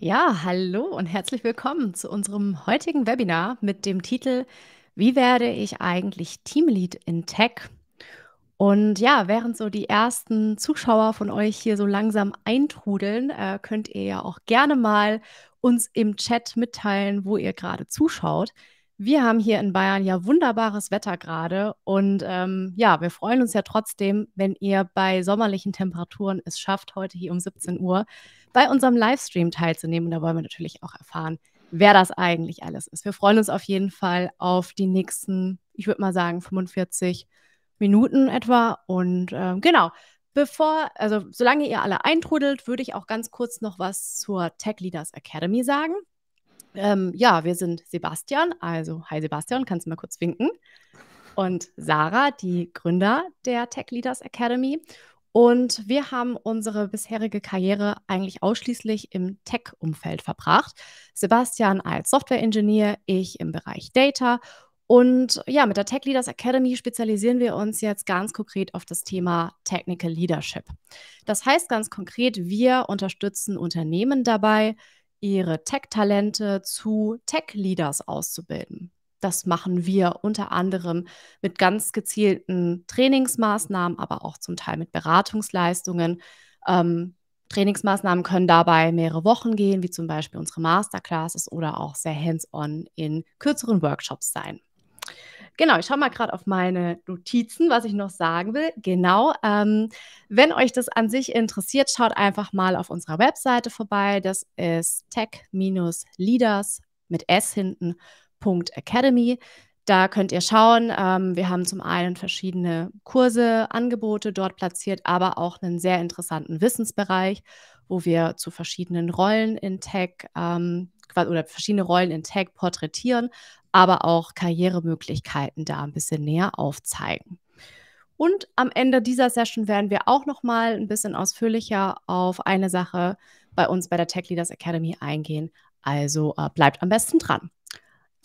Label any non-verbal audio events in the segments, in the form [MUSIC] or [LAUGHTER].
Ja, hallo und herzlich willkommen zu unserem heutigen Webinar mit dem Titel Wie werde ich eigentlich Teamlead in Tech? Und ja, während so die ersten Zuschauer von euch hier so langsam eintrudeln, äh, könnt ihr ja auch gerne mal uns im Chat mitteilen, wo ihr gerade zuschaut. Wir haben hier in Bayern ja wunderbares Wetter gerade und ähm, ja, wir freuen uns ja trotzdem, wenn ihr bei sommerlichen Temperaturen es schafft, heute hier um 17 Uhr bei unserem Livestream teilzunehmen. Und da wollen wir natürlich auch erfahren, wer das eigentlich alles ist. Wir freuen uns auf jeden Fall auf die nächsten, ich würde mal sagen, 45 Minuten etwa. Und äh, genau, bevor, also solange ihr alle eintrudelt, würde ich auch ganz kurz noch was zur Tech Leaders Academy sagen. Ähm, ja, wir sind Sebastian, also hi Sebastian, kannst du mal kurz winken. Und Sarah, die Gründer der Tech Leaders Academy. Und wir haben unsere bisherige Karriere eigentlich ausschließlich im Tech-Umfeld verbracht. Sebastian als Software-Ingenieur, ich im Bereich Data. Und ja, mit der Tech Leaders Academy spezialisieren wir uns jetzt ganz konkret auf das Thema Technical Leadership. Das heißt ganz konkret, wir unterstützen Unternehmen dabei, ihre Tech-Talente zu Tech-Leaders auszubilden. Das machen wir unter anderem mit ganz gezielten Trainingsmaßnahmen, aber auch zum Teil mit Beratungsleistungen. Ähm, Trainingsmaßnahmen können dabei mehrere Wochen gehen, wie zum Beispiel unsere Masterclasses oder auch sehr hands-on in kürzeren Workshops sein. Genau, ich schaue mal gerade auf meine Notizen, was ich noch sagen will. Genau, ähm, wenn euch das an sich interessiert, schaut einfach mal auf unserer Webseite vorbei. Das ist tech-leaders mit s hinten www.academy. Da könnt ihr schauen. Ähm, wir haben zum einen verschiedene Kurse, Angebote dort platziert, aber auch einen sehr interessanten Wissensbereich, wo wir zu verschiedenen Rollen in Tech ähm, oder verschiedene Rollen in Tech porträtieren, aber auch Karrieremöglichkeiten da ein bisschen näher aufzeigen. Und am Ende dieser Session werden wir auch noch mal ein bisschen ausführlicher auf eine Sache bei uns bei der Tech Leaders Academy eingehen. Also äh, bleibt am besten dran.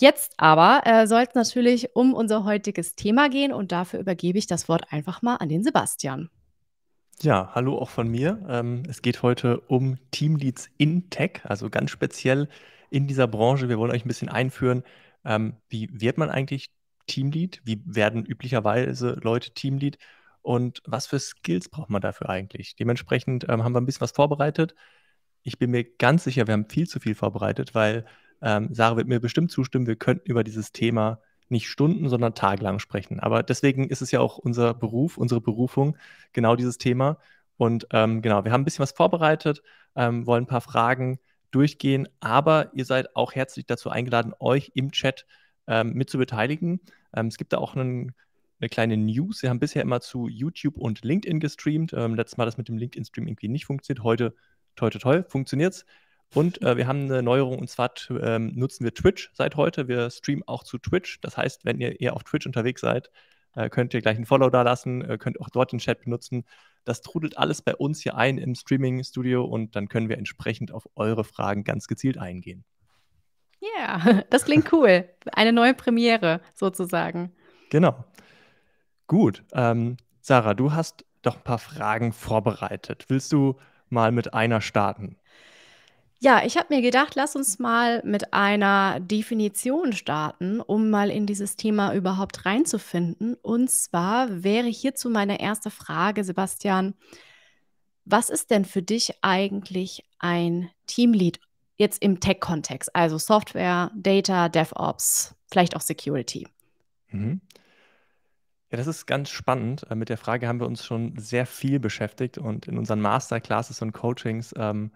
Jetzt aber äh, soll es natürlich um unser heutiges Thema gehen und dafür übergebe ich das Wort einfach mal an den Sebastian. Ja, hallo auch von mir. Ähm, es geht heute um Teamleads in Tech, also ganz speziell in dieser Branche. Wir wollen euch ein bisschen einführen, ähm, wie wird man eigentlich Teamlead? Wie werden üblicherweise Leute Teamlead? Und was für Skills braucht man dafür eigentlich? Dementsprechend ähm, haben wir ein bisschen was vorbereitet. Ich bin mir ganz sicher, wir haben viel zu viel vorbereitet, weil ähm, Sarah wird mir bestimmt zustimmen, wir könnten über dieses Thema nicht Stunden, sondern tagelang sprechen. Aber deswegen ist es ja auch unser Beruf, unsere Berufung, genau dieses Thema. Und ähm, genau, wir haben ein bisschen was vorbereitet, ähm, wollen ein paar Fragen durchgehen, aber ihr seid auch herzlich dazu eingeladen, euch im Chat ähm, mit zu beteiligen. Ähm, es gibt da auch einen, eine kleine News. Wir haben bisher immer zu YouTube und LinkedIn gestreamt. Ähm, letztes Mal das mit dem LinkedIn-Stream irgendwie nicht funktioniert. Heute, toll, toll, toi, funktioniert's. Und äh, wir haben eine Neuerung und zwar ähm, nutzen wir Twitch seit heute. Wir streamen auch zu Twitch. Das heißt, wenn ihr eher auf Twitch unterwegs seid, äh, könnt ihr gleich ein Follow da lassen, äh, könnt auch dort den Chat benutzen. Das trudelt alles bei uns hier ein im Streaming-Studio und dann können wir entsprechend auf eure Fragen ganz gezielt eingehen. Ja, yeah, [LAUGHS] das klingt cool. Eine neue Premiere sozusagen. Genau. Gut. Ähm, Sarah, du hast doch ein paar Fragen vorbereitet. Willst du mal mit einer starten? Ja, ich habe mir gedacht, lass uns mal mit einer Definition starten, um mal in dieses Thema überhaupt reinzufinden. Und zwar wäre hierzu meine erste Frage, Sebastian. Was ist denn für dich eigentlich ein Teamlead jetzt im Tech-Kontext? Also Software, Data, DevOps, vielleicht auch Security. Mhm. Ja, das ist ganz spannend. Äh, mit der Frage haben wir uns schon sehr viel beschäftigt und in unseren Masterclasses und Coachings. Ähm,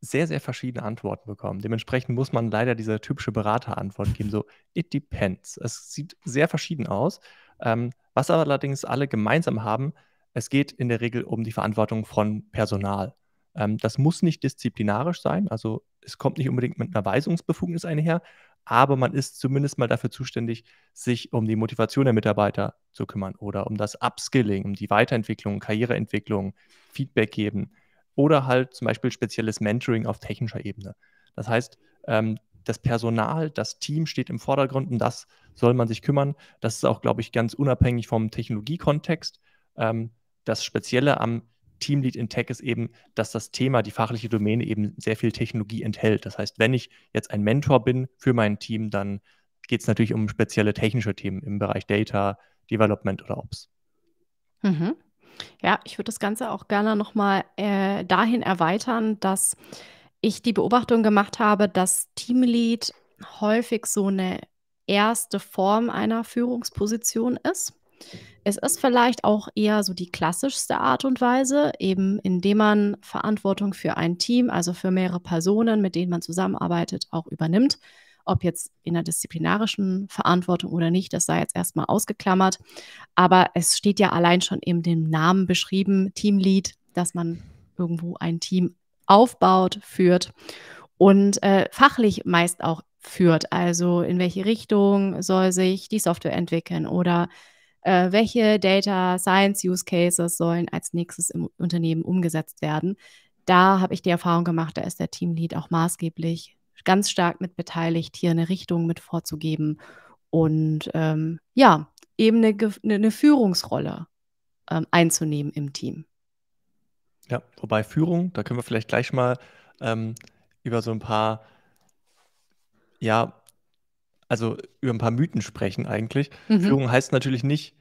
sehr, sehr verschiedene Antworten bekommen. Dementsprechend muss man leider diese typische Beraterantwort geben, so it depends. Es sieht sehr verschieden aus. Ähm, was allerdings alle gemeinsam haben, es geht in der Regel um die Verantwortung von Personal. Ähm, das muss nicht disziplinarisch sein, also es kommt nicht unbedingt mit einer Weisungsbefugnis einher, aber man ist zumindest mal dafür zuständig, sich um die Motivation der Mitarbeiter zu kümmern oder um das Upskilling, um die Weiterentwicklung, Karriereentwicklung, Feedback geben oder halt zum Beispiel spezielles Mentoring auf technischer Ebene. Das heißt, ähm, das Personal, das Team steht im Vordergrund und das soll man sich kümmern. Das ist auch, glaube ich, ganz unabhängig vom Technologiekontext. Ähm, das Spezielle am Teamlead in Tech ist eben, dass das Thema, die fachliche Domäne eben sehr viel Technologie enthält. Das heißt, wenn ich jetzt ein Mentor bin für mein Team, dann geht es natürlich um spezielle technische Themen im Bereich Data, Development oder Ops. Mhm. Ja, ich würde das Ganze auch gerne nochmal äh, dahin erweitern, dass ich die Beobachtung gemacht habe, dass Teamlead häufig so eine erste Form einer Führungsposition ist. Es ist vielleicht auch eher so die klassischste Art und Weise, eben indem man Verantwortung für ein Team, also für mehrere Personen, mit denen man zusammenarbeitet, auch übernimmt ob jetzt in der disziplinarischen Verantwortung oder nicht, das sei jetzt erstmal ausgeklammert. Aber es steht ja allein schon in dem Namen beschrieben, Teamlead, dass man irgendwo ein Team aufbaut, führt und äh, fachlich meist auch führt. Also in welche Richtung soll sich die Software entwickeln oder äh, welche Data Science Use Cases sollen als nächstes im Unternehmen umgesetzt werden. Da habe ich die Erfahrung gemacht, da ist der Teamlead auch maßgeblich ganz stark mit beteiligt, hier eine Richtung mit vorzugeben und ähm, ja, eben eine, ne, eine, Führungsrolle ähm, einzunehmen im Team. Ja, wobei Führung, da können wir vielleicht gleich mal ähm, über so ein paar, ja, also über ein paar Mythen sprechen eigentlich. Mhm. Führung heißt natürlich nicht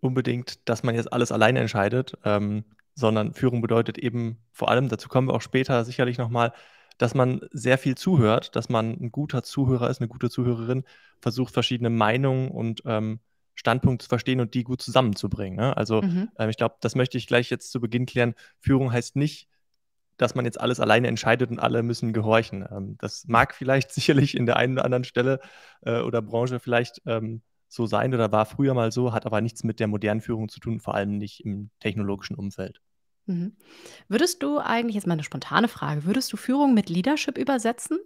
unbedingt, dass man jetzt alles alleine entscheidet, ähm, sondern Führung bedeutet eben vor allem, dazu kommen wir auch später sicherlich nochmal, dass man sehr viel zuhört, dass man ein guter Zuhörer ist, eine gute Zuhörerin, versucht verschiedene Meinungen und ähm, Standpunkte zu verstehen und die gut zusammenzubringen. Ne? Also mhm. ähm, ich glaube, das möchte ich gleich jetzt zu Beginn klären. Führung heißt nicht, dass man jetzt alles alleine entscheidet und alle müssen gehorchen. Ähm, das mag vielleicht [LAUGHS] sicherlich in der einen oder anderen Stelle äh, oder Branche vielleicht ähm, so sein oder war früher mal so, hat aber nichts mit der modernen Führung zu tun, vor allem nicht im technologischen Umfeld. Mhm. Würdest du eigentlich, jetzt mal eine spontane Frage, würdest du Führung mit Leadership übersetzen?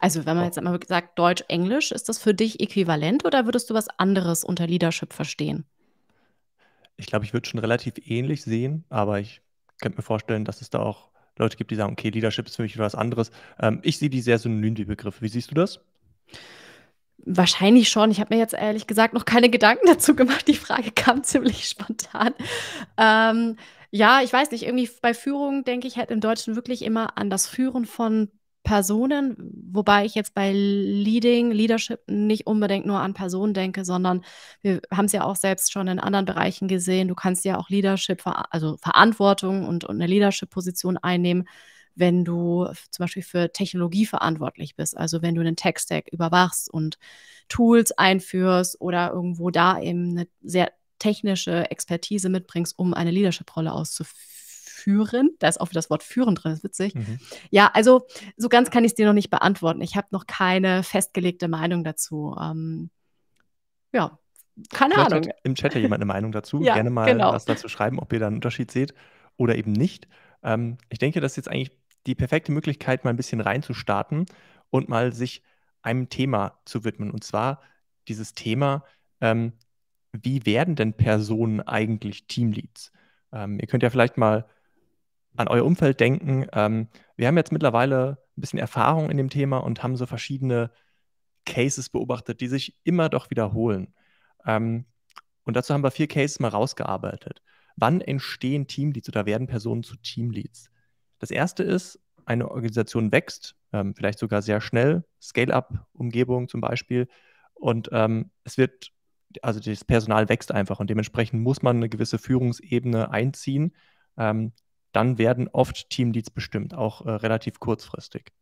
Also, wenn man oh. jetzt einmal sagt, Deutsch, Englisch, ist das für dich äquivalent oder würdest du was anderes unter Leadership verstehen? Ich glaube, ich würde schon relativ ähnlich sehen, aber ich könnte mir vorstellen, dass es da auch Leute gibt, die sagen, okay, Leadership ist für mich was anderes. Ähm, ich sehe die sehr synonym, die Begriffe. Wie siehst du das? Wahrscheinlich schon. Ich habe mir jetzt ehrlich gesagt noch keine Gedanken [LAUGHS] dazu gemacht. Die Frage kam ziemlich spontan. Ähm, ja, ich weiß nicht, irgendwie bei Führung denke ich halt im Deutschen wirklich immer an das Führen von Personen, wobei ich jetzt bei Leading, Leadership nicht unbedingt nur an Personen denke, sondern wir haben es ja auch selbst schon in anderen Bereichen gesehen. Du kannst ja auch Leadership, also Verantwortung und, und eine Leadership-Position einnehmen, wenn du zum Beispiel für Technologie verantwortlich bist. Also wenn du einen Tech-Stack überwachst und Tools einführst oder irgendwo da eben eine sehr technische Expertise mitbringst, um eine Leadership-Rolle auszuführen. Da ist auch wieder das Wort führen drin, das ist witzig. Mhm. Ja, also so ganz kann ich es dir noch nicht beantworten. Ich habe noch keine festgelegte Meinung dazu. Ähm, ja, keine Vielleicht Ahnung. Hat im Chat hat jemand eine Meinung dazu. [LAUGHS] ja, Gerne mal genau. was dazu schreiben, ob ihr da einen Unterschied seht oder eben nicht. Ähm, ich denke, das ist jetzt eigentlich die perfekte Möglichkeit, mal ein bisschen reinzustarten und mal sich einem Thema zu widmen. Und zwar dieses Thema, ähm, wie werden denn Personen eigentlich Teamleads? Ähm, ihr könnt ja vielleicht mal an euer Umfeld denken. Ähm, wir haben jetzt mittlerweile ein bisschen Erfahrung in dem Thema und haben so verschiedene Cases beobachtet, die sich immer doch wiederholen. Ähm, und dazu haben wir vier Cases mal rausgearbeitet. Wann entstehen Teamleads oder werden Personen zu Teamleads? Das erste ist, eine Organisation wächst, ähm, vielleicht sogar sehr schnell, Scale-up-Umgebung zum Beispiel, und ähm, es wird also das Personal wächst einfach und dementsprechend muss man eine gewisse Führungsebene einziehen. Ähm, dann werden oft Teamleads bestimmt, auch äh, relativ kurzfristig.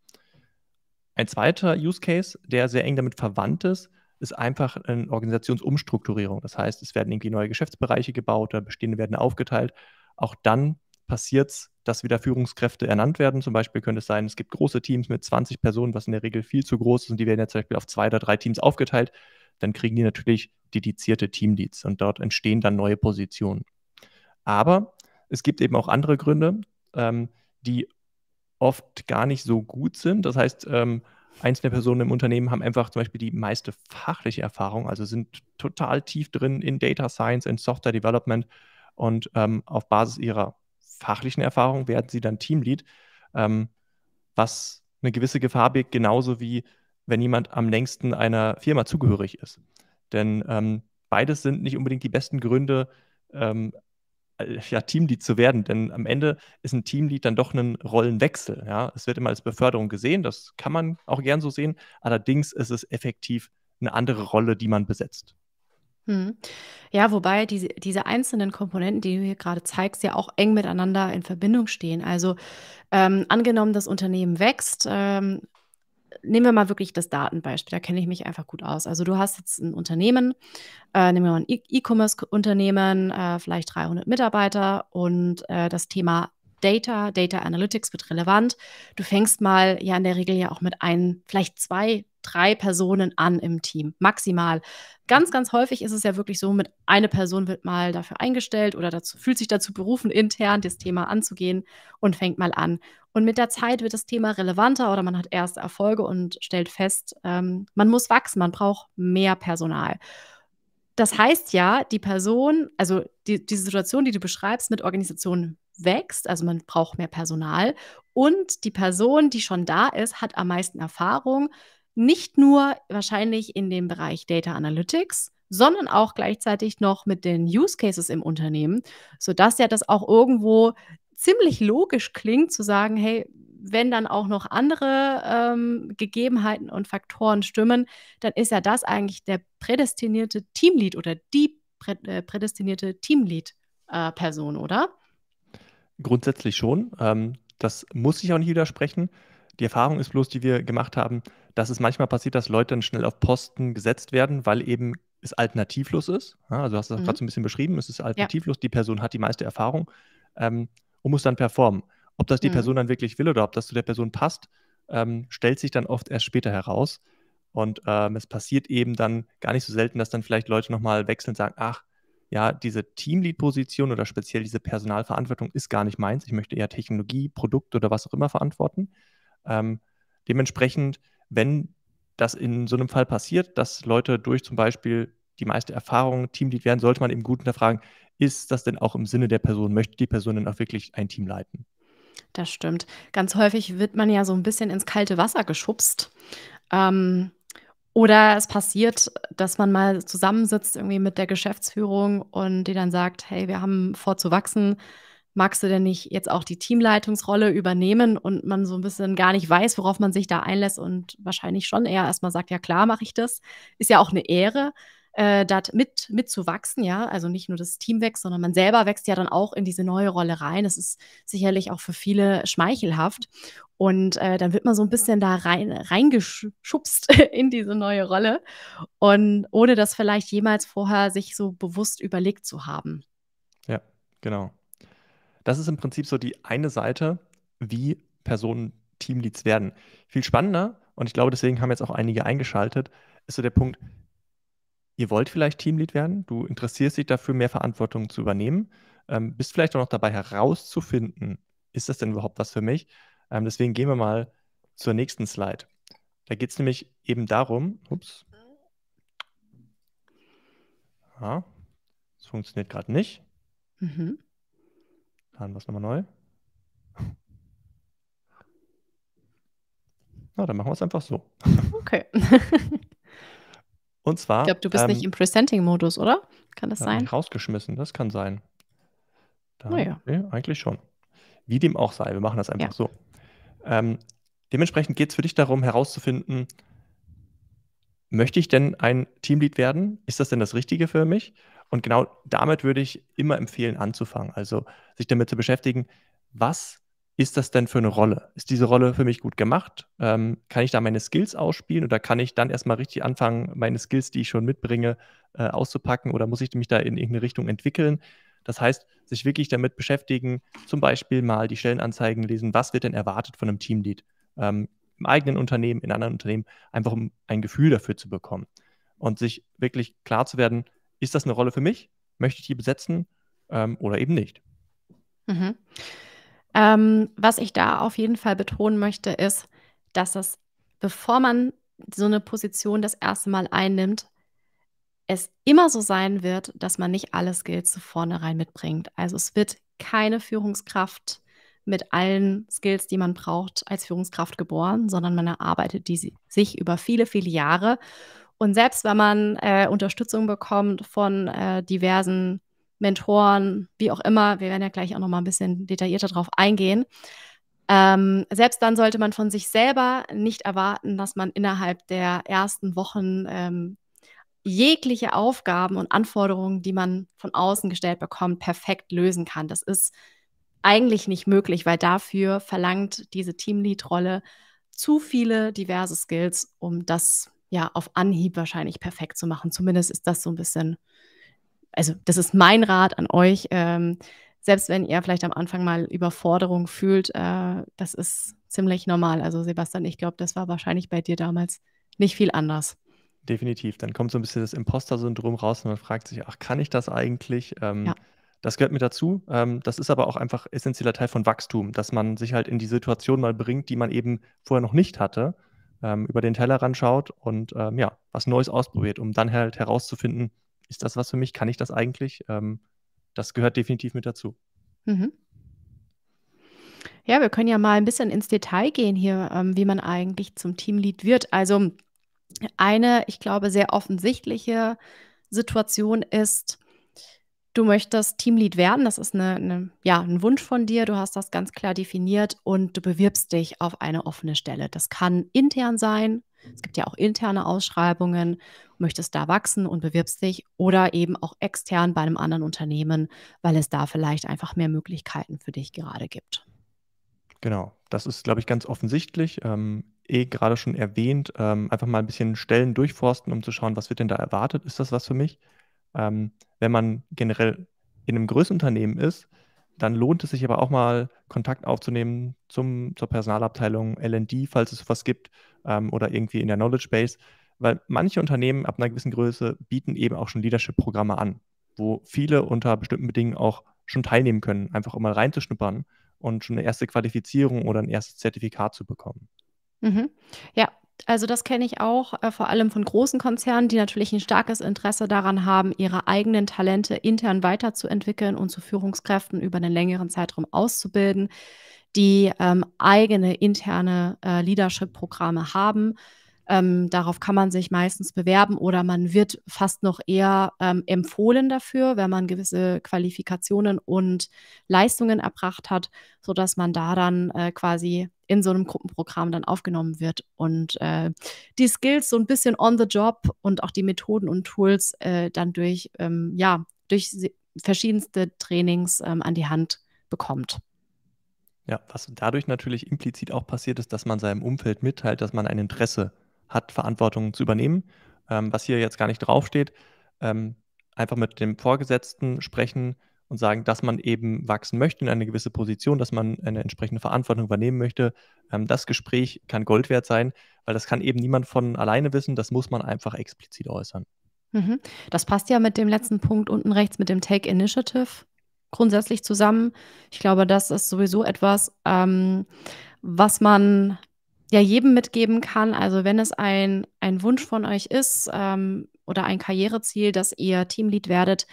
Ein zweiter Use Case, der sehr eng damit verwandt ist, ist einfach eine Organisationsumstrukturierung. Das heißt, es werden irgendwie neue Geschäftsbereiche gebaut oder bestehende werden aufgeteilt. Auch dann passiert es, dass wieder Führungskräfte ernannt werden. Zum Beispiel könnte es sein, es gibt große Teams mit 20 Personen, was in der Regel viel zu groß ist und die werden jetzt zum Beispiel auf zwei oder drei Teams aufgeteilt dann kriegen die natürlich dedizierte Teamleads und dort entstehen dann neue Positionen. Aber es gibt eben auch andere Gründe, ähm, die oft gar nicht so gut sind. Das heißt, ähm, einzelne Personen im Unternehmen haben einfach zum Beispiel die meiste fachliche Erfahrung, also sind total tief drin in Data Science und Software Development und ähm, auf Basis ihrer fachlichen Erfahrung werden sie dann Teamlead, ähm, was eine gewisse Gefahr birgt, genauso wie wenn jemand am längsten einer Firma zugehörig ist. Denn ähm, beides sind nicht unbedingt die besten Gründe, ähm, äh, ja, Teamlead zu werden, denn am Ende ist ein Teamlead dann doch ein Rollenwechsel. Ja? Es wird immer als Beförderung gesehen, das kann man auch gern so sehen, allerdings ist es effektiv eine andere Rolle, die man besetzt. Hm. Ja, wobei diese, diese einzelnen Komponenten, die du hier gerade zeigst, ja auch eng miteinander in Verbindung stehen. Also ähm, angenommen, das Unternehmen wächst, ähm, nehmen wir mal wirklich das Datenbeispiel, da kenne ich mich einfach gut aus. Also du hast jetzt ein Unternehmen, äh, nehmen wir mal ein e-, E-Commerce-Unternehmen, äh, vielleicht 300 Mitarbeiter und äh, das Thema Data, Data Analytics wird relevant. Du fängst mal ja in der Regel ja auch mit ein, vielleicht zwei, drei Personen an im Team, maximal. Ganz, ganz häufig ist es ja wirklich so, mit einer Person wird mal dafür eingestellt oder dazu, fühlt sich dazu berufen, intern das Thema anzugehen und fängt mal an. Und mit der Zeit wird das Thema relevanter oder man hat erste Erfolge und stellt fest, ähm, man muss wachsen, man braucht mehr Personal. Das heißt ja, die Person, also die, die Situation, die du beschreibst mit Organisationen wächst, also man braucht mehr Personal und die Person, die schon da ist, hat am meisten Erfahrung, nicht nur wahrscheinlich in dem Bereich Data Analytics, sondern auch gleichzeitig noch mit den Use Cases im Unternehmen, sodass ja das auch irgendwo ziemlich logisch klingt, zu sagen, hey, wenn dann auch noch andere ähm, Gegebenheiten und Faktoren stimmen, dann ist ja das eigentlich der prädestinierte Teamlead oder die äh, prädestinierte Teamlead-Person, äh, oder? Grundsätzlich schon. Ähm, das muss ich auch nicht widersprechen. Die Erfahrung ist bloß, die wir gemacht haben, dass es manchmal passiert, dass Leute dann schnell auf Posten gesetzt werden, weil eben es alternativlos ist. Ja, also du das mhm. gerade so ein bisschen beschrieben, es ist alternativlos, ja. die Person hat die meiste Erfahrung. Ähm, und muss dann performen. Ob das die mhm. Person dann wirklich will oder ob das zu der Person passt, ähm, stellt sich dann oft erst später heraus. Und ähm, es passiert eben dann gar nicht so selten, dass dann vielleicht Leute nochmal wechseln und sagen, ach, ja, diese Teamlead-Position oder speziell diese Personalverantwortung ist gar nicht meins. Ich möchte eher Technologie, Produkt oder was auch immer verantworten. Ähm, dementsprechend, wenn das in so einem Fall passiert, dass Leute durch zum Beispiel die meiste Erfahrung Teamlead werden, sollte man eben gut hinterfragen, ist das denn auch im Sinne der Person? Möchte die Person denn auch wirklich ein Team leiten? Das stimmt. Ganz häufig wird man ja so ein bisschen ins kalte Wasser geschubst. Ähm, oder es passiert, dass man mal zusammensitzt irgendwie mit der Geschäftsführung und die dann sagt, hey, wir haben vor zu wachsen. Magst du denn nicht jetzt auch die Teamleitungsrolle übernehmen und man so ein bisschen gar nicht weiß, worauf man sich da einlässt und wahrscheinlich schon eher erstmal sagt, ja klar, mache ich das. Ist ja auch eine Ehre äh, dort mit, mitzuwachsen, ja. Also nicht nur das Team wächst, sondern man selber wächst ja dann auch in diese neue Rolle rein. Das ist sicherlich auch für viele schmeichelhaft. Und äh, dann wird man so ein bisschen da rein, reingeschubst [LAUGHS] in diese neue Rolle. Und ohne das vielleicht jemals vorher sich so bewusst überlegt zu haben. Ja, genau. Das ist im Prinzip so die eine Seite, wie Personen Teamleads werden. Viel spannender, und ich glaube, deswegen haben jetzt auch einige eingeschaltet, ist so der Punkt, ihr wollt vielleicht Teamlead werden, du interessierst dich dafür, mehr Verantwortung zu übernehmen, ähm, bist vielleicht auch noch dabei herauszufinden, ist das denn überhaupt was für mich? Ähm, deswegen gehen wir mal zur nächsten Slide. Da geht es nämlich eben darum, ups, ja, das funktioniert gerade nicht. Mhm. Dann was nochmal neu. [LAUGHS] Na, dann machen wir es einfach so. [LAUGHS] Okay. [LAUGHS] Und zwar. Ich glaube, du bist ähm, nicht im Presenting-Modus, oder? Kann das sein? Rausgeschmissen, das kann sein. Da, naja. Ah nee, eigentlich schon. Wie dem auch sei, wir machen das einfach ja. so. Ähm, dementsprechend geht es für dich darum, herauszufinden, möchte ich denn ein Teamlead werden? Ist das denn das Richtige für mich? Und genau damit würde ich immer empfehlen, anzufangen. Also sich damit zu beschäftigen, was ist das denn für eine Rolle? Ist diese Rolle für mich gut gemacht? Ähm, kann ich da meine Skills ausspielen oder kann ich dann erstmal richtig anfangen, meine Skills, die ich schon mitbringe, äh, auszupacken oder muss ich mich da in irgendeine Richtung entwickeln? Das heißt, sich wirklich damit beschäftigen, zum Beispiel mal die Stellenanzeigen lesen, was wird denn erwartet von einem Teamlead? Ähm, Im eigenen Unternehmen, in anderen Unternehmen, einfach um ein Gefühl dafür zu bekommen und sich wirklich klar zu werden, ist das eine Rolle für mich? Möchte ich die besetzen ähm, oder eben nicht? Mhm. Ähm, was ich da auf jeden Fall betonen möchte, ist, dass es, bevor man so eine Position das erste Mal einnimmt, es immer so sein wird, dass man nicht alle Skills zu vornherein mitbringt. Also es wird keine Führungskraft mit allen Skills, die man braucht, als Führungskraft geboren, sondern man erarbeitet die sich über viele, viele Jahre. Und selbst wenn man äh, Unterstützung bekommt von äh, diversen Mentoren, wie auch immer. Wir werden ja gleich auch noch mal ein bisschen detaillierter drauf eingehen. Ähm, selbst dann sollte man von sich selber nicht erwarten, dass man innerhalb der ersten Wochen ähm, jegliche Aufgaben und Anforderungen, die man von außen gestellt bekommt, perfekt lösen kann. Das ist eigentlich nicht möglich, weil dafür verlangt diese Teamlead-Rolle zu viele diverse Skills, um das ja auf Anhieb wahrscheinlich perfekt zu machen. Zumindest ist das so ein bisschen also das ist mein Rat an euch, ähm, selbst wenn ihr vielleicht am Anfang mal Überforderung fühlt, äh, das ist ziemlich normal. Also Sebastian, ich glaube, das war wahrscheinlich bei dir damals nicht viel anders. Definitiv. Dann kommt so ein bisschen das Imposter-Syndrom raus und man fragt sich, ach, kann ich das eigentlich? Ähm, ja. Das gehört mir dazu. Ähm, das ist aber auch einfach essentieller Teil von Wachstum, dass man sich halt in die Situation mal bringt, die man eben vorher noch nicht hatte, ähm, über den Teller schaut und ähm, ja, was Neues ausprobiert, um dann halt herauszufinden, ist das was für mich? Kann ich das eigentlich? Ähm, das gehört definitiv mit dazu. Mhm. Ja, wir können ja mal ein bisschen ins Detail gehen hier, ähm, wie man eigentlich zum Teamlead wird. Also eine, ich glaube, sehr offensichtliche Situation ist, du möchtest Teamlead werden. Das ist eine, eine, ja, ein Wunsch von dir. Du hast das ganz klar definiert und du bewirbst dich auf eine offene Stelle. Das kann intern sein, es gibt ja auch interne Ausschreibungen, möchtest da wachsen und bewirbst dich oder eben auch extern bei einem anderen Unternehmen, weil es da vielleicht einfach mehr Möglichkeiten für dich gerade gibt. Genau, das ist, glaube ich, ganz offensichtlich. Ähm, eh gerade schon erwähnt, ähm, einfach mal ein bisschen Stellen durchforsten, um zu schauen, was wird denn da erwartet? Ist das was für mich? Ähm, wenn man generell in einem Größenunternehmen ist, dann lohnt es sich aber auch mal, Kontakt aufzunehmen zum, zur Personalabteilung LD, falls es was gibt, ähm, oder irgendwie in der Knowledge Base. Weil manche Unternehmen ab einer gewissen Größe bieten eben auch schon Leadership-Programme an, wo viele unter bestimmten Bedingungen auch schon teilnehmen können, einfach um mal reinzuschnuppern und schon eine erste Qualifizierung oder ein erstes Zertifikat zu bekommen. Mhm. Ja, also das kenne ich auch, äh, vor allem von großen Konzernen, die natürlich ein starkes Interesse daran haben, ihre eigenen Talente intern weiterzuentwickeln und zu Führungskräften über einen längeren Zeitraum auszubilden, die ähm, eigene interne äh, Leadership-Programme haben. Ähm, darauf kann man sich meistens bewerben oder man wird fast noch eher ähm, empfohlen dafür, wenn man gewisse Qualifikationen und Leistungen erbracht hat, sodass man da dann äh, quasi in so einem Gruppenprogramm dann aufgenommen wird und äh, die Skills so ein bisschen on the job und auch die Methoden und Tools äh, dann durch, ähm, ja, durch verschiedenste Trainings ähm, an die Hand bekommt. Ja, was dadurch natürlich implizit auch passiert ist, dass man seinem Umfeld mitteilt, dass man ein Interesse hat, Verantwortung zu übernehmen, ähm, was hier jetzt gar nicht draufsteht. Ähm, einfach mit dem Vorgesetzten sprechen, und sagen, dass man eben wachsen möchte in eine gewisse Position, dass man eine entsprechende Verantwortung übernehmen möchte. Ähm, das Gespräch kann Gold wert sein, weil das kann eben niemand von alleine wissen. Das muss man einfach explizit äußern. Mhm. Das passt ja mit dem letzten Punkt unten rechts mit dem Take Initiative grundsätzlich zusammen. Ich glaube, das ist sowieso etwas, ähm, was man ja jedem mitgeben kann. Also wenn es ein, ein Wunsch von euch ist ähm, oder ein Karriereziel, dass ihr Teamlead werdet,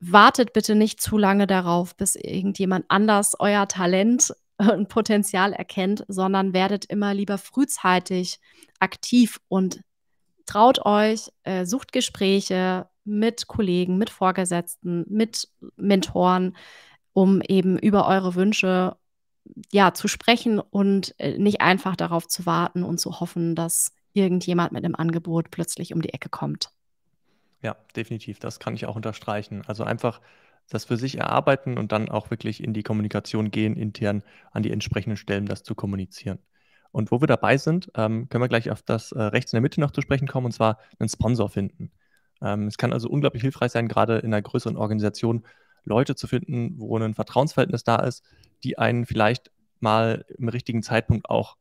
wartet bitte nicht zu lange darauf, bis irgendjemand anders euer Talent und Potenzial erkennt, sondern werdet immer lieber frühzeitig aktiv und traut euch, äh, sucht Gespräche mit Kollegen, mit Vorgesetzten, mit Mentoren, um eben über eure Wünsche ja zu sprechen und äh, nicht einfach darauf zu warten und zu hoffen, dass irgendjemand mit einem Angebot plötzlich um die Ecke kommt. Ja, definitiv. Das kann ich auch unterstreichen. Also einfach das für sich erarbeiten und dann auch wirklich in die Kommunikation gehen, intern an die entsprechenden Stellen das zu kommunizieren. Und wo wir dabei sind, ähm, können wir gleich auf das äh, rechts in der Mitte noch zu sprechen kommen, und zwar einen Sponsor finden. Ähm, es kann also unglaublich hilfreich sein, gerade in einer größeren Organisation Leute zu finden, wo ein Vertrauensverhältnis da ist, die einen vielleicht mal im richtigen Zeitpunkt auch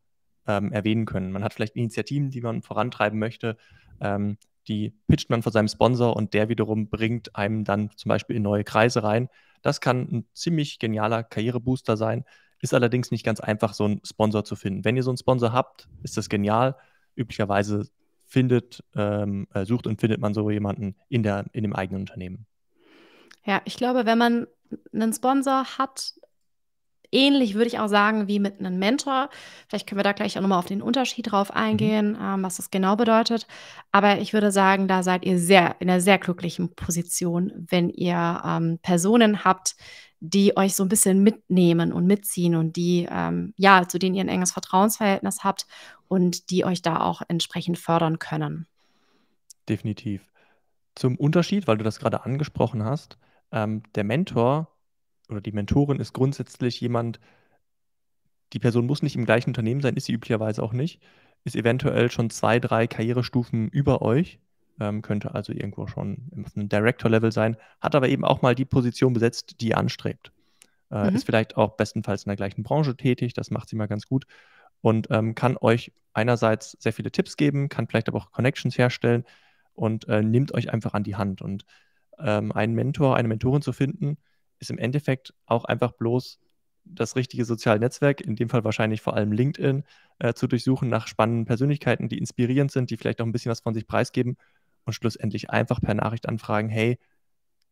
ähm, erwähnen können. Man hat vielleicht Initiativen, die man vorantreiben möchte. Ähm, die pitcht man vor seinem Sponsor und der wiederum bringt einem dann zum Beispiel in neue Kreise rein. Das kann ein ziemlich genialer Karrierebooster sein, ist allerdings nicht ganz einfach, so einen Sponsor zu finden. Wenn ihr so einen Sponsor habt, ist das genial. Üblicherweise findet, ähm, äh, sucht und findet man so jemanden in, der, in dem eigenen Unternehmen. Ja, ich glaube, wenn man einen Sponsor hat, ähnlich würde ich auch sagen wie mit einem Mentor. Vielleicht können wir da gleich auch nochmal auf den Unterschied drauf mhm. eingehen, mhm. ähm, was das genau bedeutet. Aber ich würde sagen, da seid ihr sehr in einer sehr glücklichen Position, wenn ihr ähm, Personen habt, die euch so ein bisschen mitnehmen und mitziehen und die, ähm, ja, zu denen ihr ein enges Vertrauensverhältnis habt und die euch da auch entsprechend fördern können. Definitiv. Zum Unterschied, weil du das gerade angesprochen hast, ähm, der Mentor oder die Mentorin ist grundsätzlich jemand, die Person muss nicht im gleichen Unternehmen sein, ist sie üblicherweise auch nicht, ist eventuell schon zwei, drei Karrierestufen über euch, ähm, könnte also irgendwo schon auf einem Director-Level sein, hat aber eben auch mal die Position besetzt, die ihr anstrebt. Äh, mhm. Ist vielleicht auch bestenfalls in der gleichen Branche tätig, das macht sie mal ganz gut und ähm, kann euch einerseits sehr viele Tipps geben, kann vielleicht aber auch Connections herstellen und äh, nimmt euch einfach an die Hand. Und ähm, einen Mentor, eine Mentorin zu finden, ist im Endeffekt auch einfach bloß das richtige soziale Netzwerk, in dem Fall wahrscheinlich vor allem LinkedIn, äh, zu durchsuchen nach spannenden Persönlichkeiten, die inspirierend sind, die vielleicht auch ein bisschen was von sich preisgeben und schlussendlich einfach per Nachricht anfragen, hey,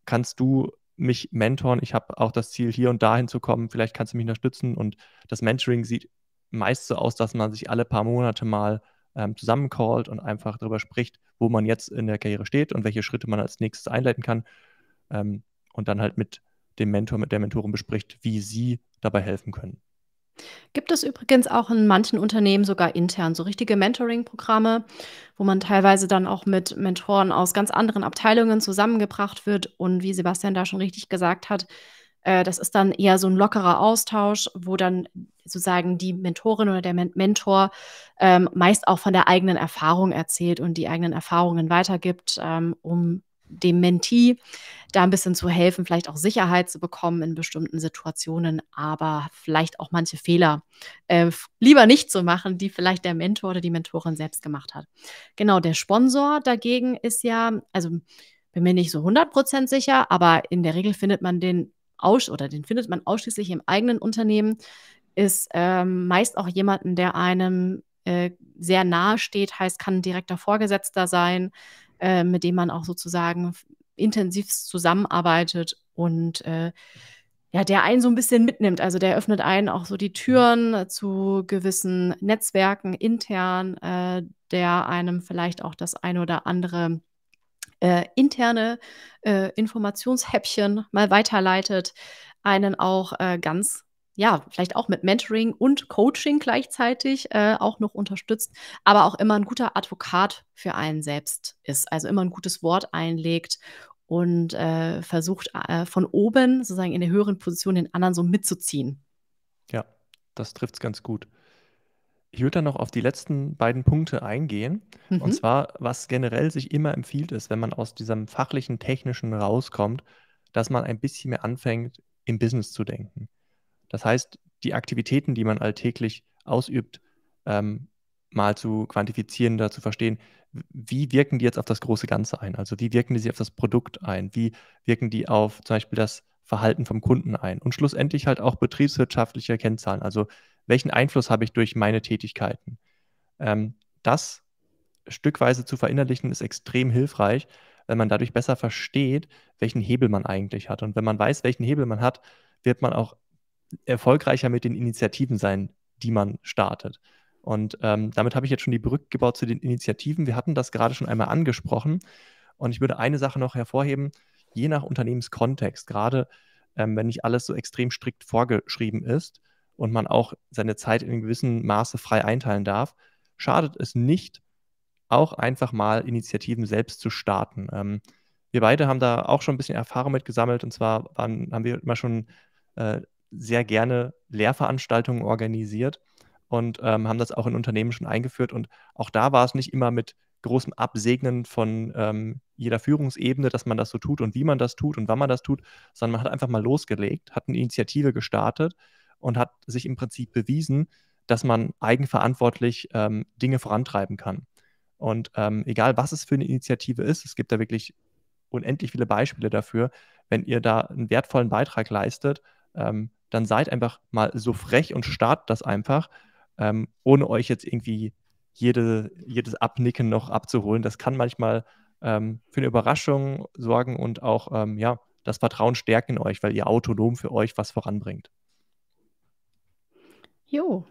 kannst du mich mentoren? Ich habe auch das Ziel, hier und da hinzukommen, vielleicht kannst du mich unterstützen. Und das Mentoring sieht meist so aus, dass man sich alle paar Monate mal ähm, zusammencallt und einfach darüber spricht, wo man jetzt in der Karriere steht und welche Schritte man als nächstes einleiten kann. Ähm, und dann halt mit dem Mentor, mit der Mentorin bespricht, wie sie dabei helfen können. Gibt es übrigens auch in manchen Unternehmen sogar intern so richtige Mentoring-Programme, wo man teilweise dann auch mit Mentoren aus ganz anderen Abteilungen zusammengebracht wird. Und wie Sebastian da schon richtig gesagt hat, äh, das ist dann eher so ein lockerer Austausch, wo dann sozusagen die Mentorin oder der Men Mentor ähm, meist auch von der eigenen Erfahrung erzählt und die eigenen Erfahrungen weitergibt, ähm, um dem Mentee da ein bisschen zu helfen, vielleicht auch Sicherheit zu bekommen in bestimmten Situationen, aber vielleicht auch manche Fehler äh, lieber nicht zu machen, die vielleicht der Mentor oder die Mentorin selbst gemacht hat. Genau, der Sponsor dagegen ist ja, also bin mir nicht so 100% sicher, aber in der Regel findet man den aus oder den findet man ausschließlich im eigenen Unternehmen, ist ähm, meist auch jemanden, der einem äh, sehr nahe steht, heißt, kann ein direkter Vorgesetzter sein, äh, mit dem man auch sozusagen intensiv zusammenarbeitet und äh, ja, der einen so ein bisschen mitnimmt. Also der öffnet einen auch so die Türen zu gewissen Netzwerken intern, äh, der einem vielleicht auch das ein oder andere äh, interne äh, Informationshäppchen mal weiterleitet, einen auch äh, ganz ja, vielleicht auch mit Mentoring und Coaching gleichzeitig äh, auch noch unterstützt, aber auch immer ein guter Advokat für einen selbst ist, also immer ein gutes Wort einlegt und äh, versucht äh, von oben sozusagen in der höheren Position den anderen so mitzuziehen. Ja, das trifft es ganz gut. Ich würde dann noch auf die letzten beiden Punkte eingehen. Mhm. Und zwar, was generell sich immer empfiehlt ist, wenn man aus diesem fachlichen, technischen rauskommt, dass man ein bisschen mehr anfängt, im Business zu denken. Das heißt, die Aktivitäten, die man alltäglich ausübt, ähm, mal zu quantifizieren, da zu verstehen, wie wirken die jetzt auf das große Ganze ein? Also wie wirken die sich auf das Produkt ein? Wie wirken die auf zum Beispiel das Verhalten vom Kunden ein? Und schlussendlich halt auch betriebswirtschaftliche Kennzahlen. Also welchen Einfluss habe ich durch meine Tätigkeiten? Ähm, das stückweise zu verinnerlichen ist extrem hilfreich, wenn man dadurch besser versteht, welchen Hebel man eigentlich hat. Und wenn man weiß, welchen Hebel man hat, wird man auch erfolgreicher mit den Initiativen sein, die man startet. Und ähm, damit habe ich jetzt schon die Brücke gebaut zu den Initiativen. Wir hatten das gerade schon einmal angesprochen. Und ich würde eine Sache noch hervorheben, je nach Unternehmenskontext, gerade ähm, wenn nicht alles so extrem strikt vorgeschrieben ist und man auch seine Zeit in gewissem Maße frei einteilen darf, schadet es nicht, auch einfach mal Initiativen selbst zu starten. Ähm, wir beide haben da auch schon ein bisschen Erfahrung mit gesammelt. Und zwar waren, haben wir immer schon äh, sehr gerne Lehrveranstaltungen organisiert und ähm, haben das auch in Unternehmen schon eingeführt. Und auch da war es nicht immer mit großem Absegnen von ähm, jeder Führungsebene, dass man das so tut und wie man das tut und wann man das tut, sondern man hat einfach mal losgelegt, hat eine Initiative gestartet und hat sich im Prinzip bewiesen, dass man eigenverantwortlich ähm, Dinge vorantreiben kann. Und ähm, egal, was es für eine Initiative ist, es gibt da wirklich unendlich viele Beispiele dafür, wenn ihr da einen wertvollen Beitrag leistet, ähm, dann seid einfach mal so frech und startet das einfach, ähm, ohne euch jetzt irgendwie jede, jedes Abnicken noch abzuholen. Das kann manchmal ähm, für eine Überraschung sorgen und auch ähm, ja, das Vertrauen stärken in euch, weil ihr autonom für euch was voranbringt. Jo,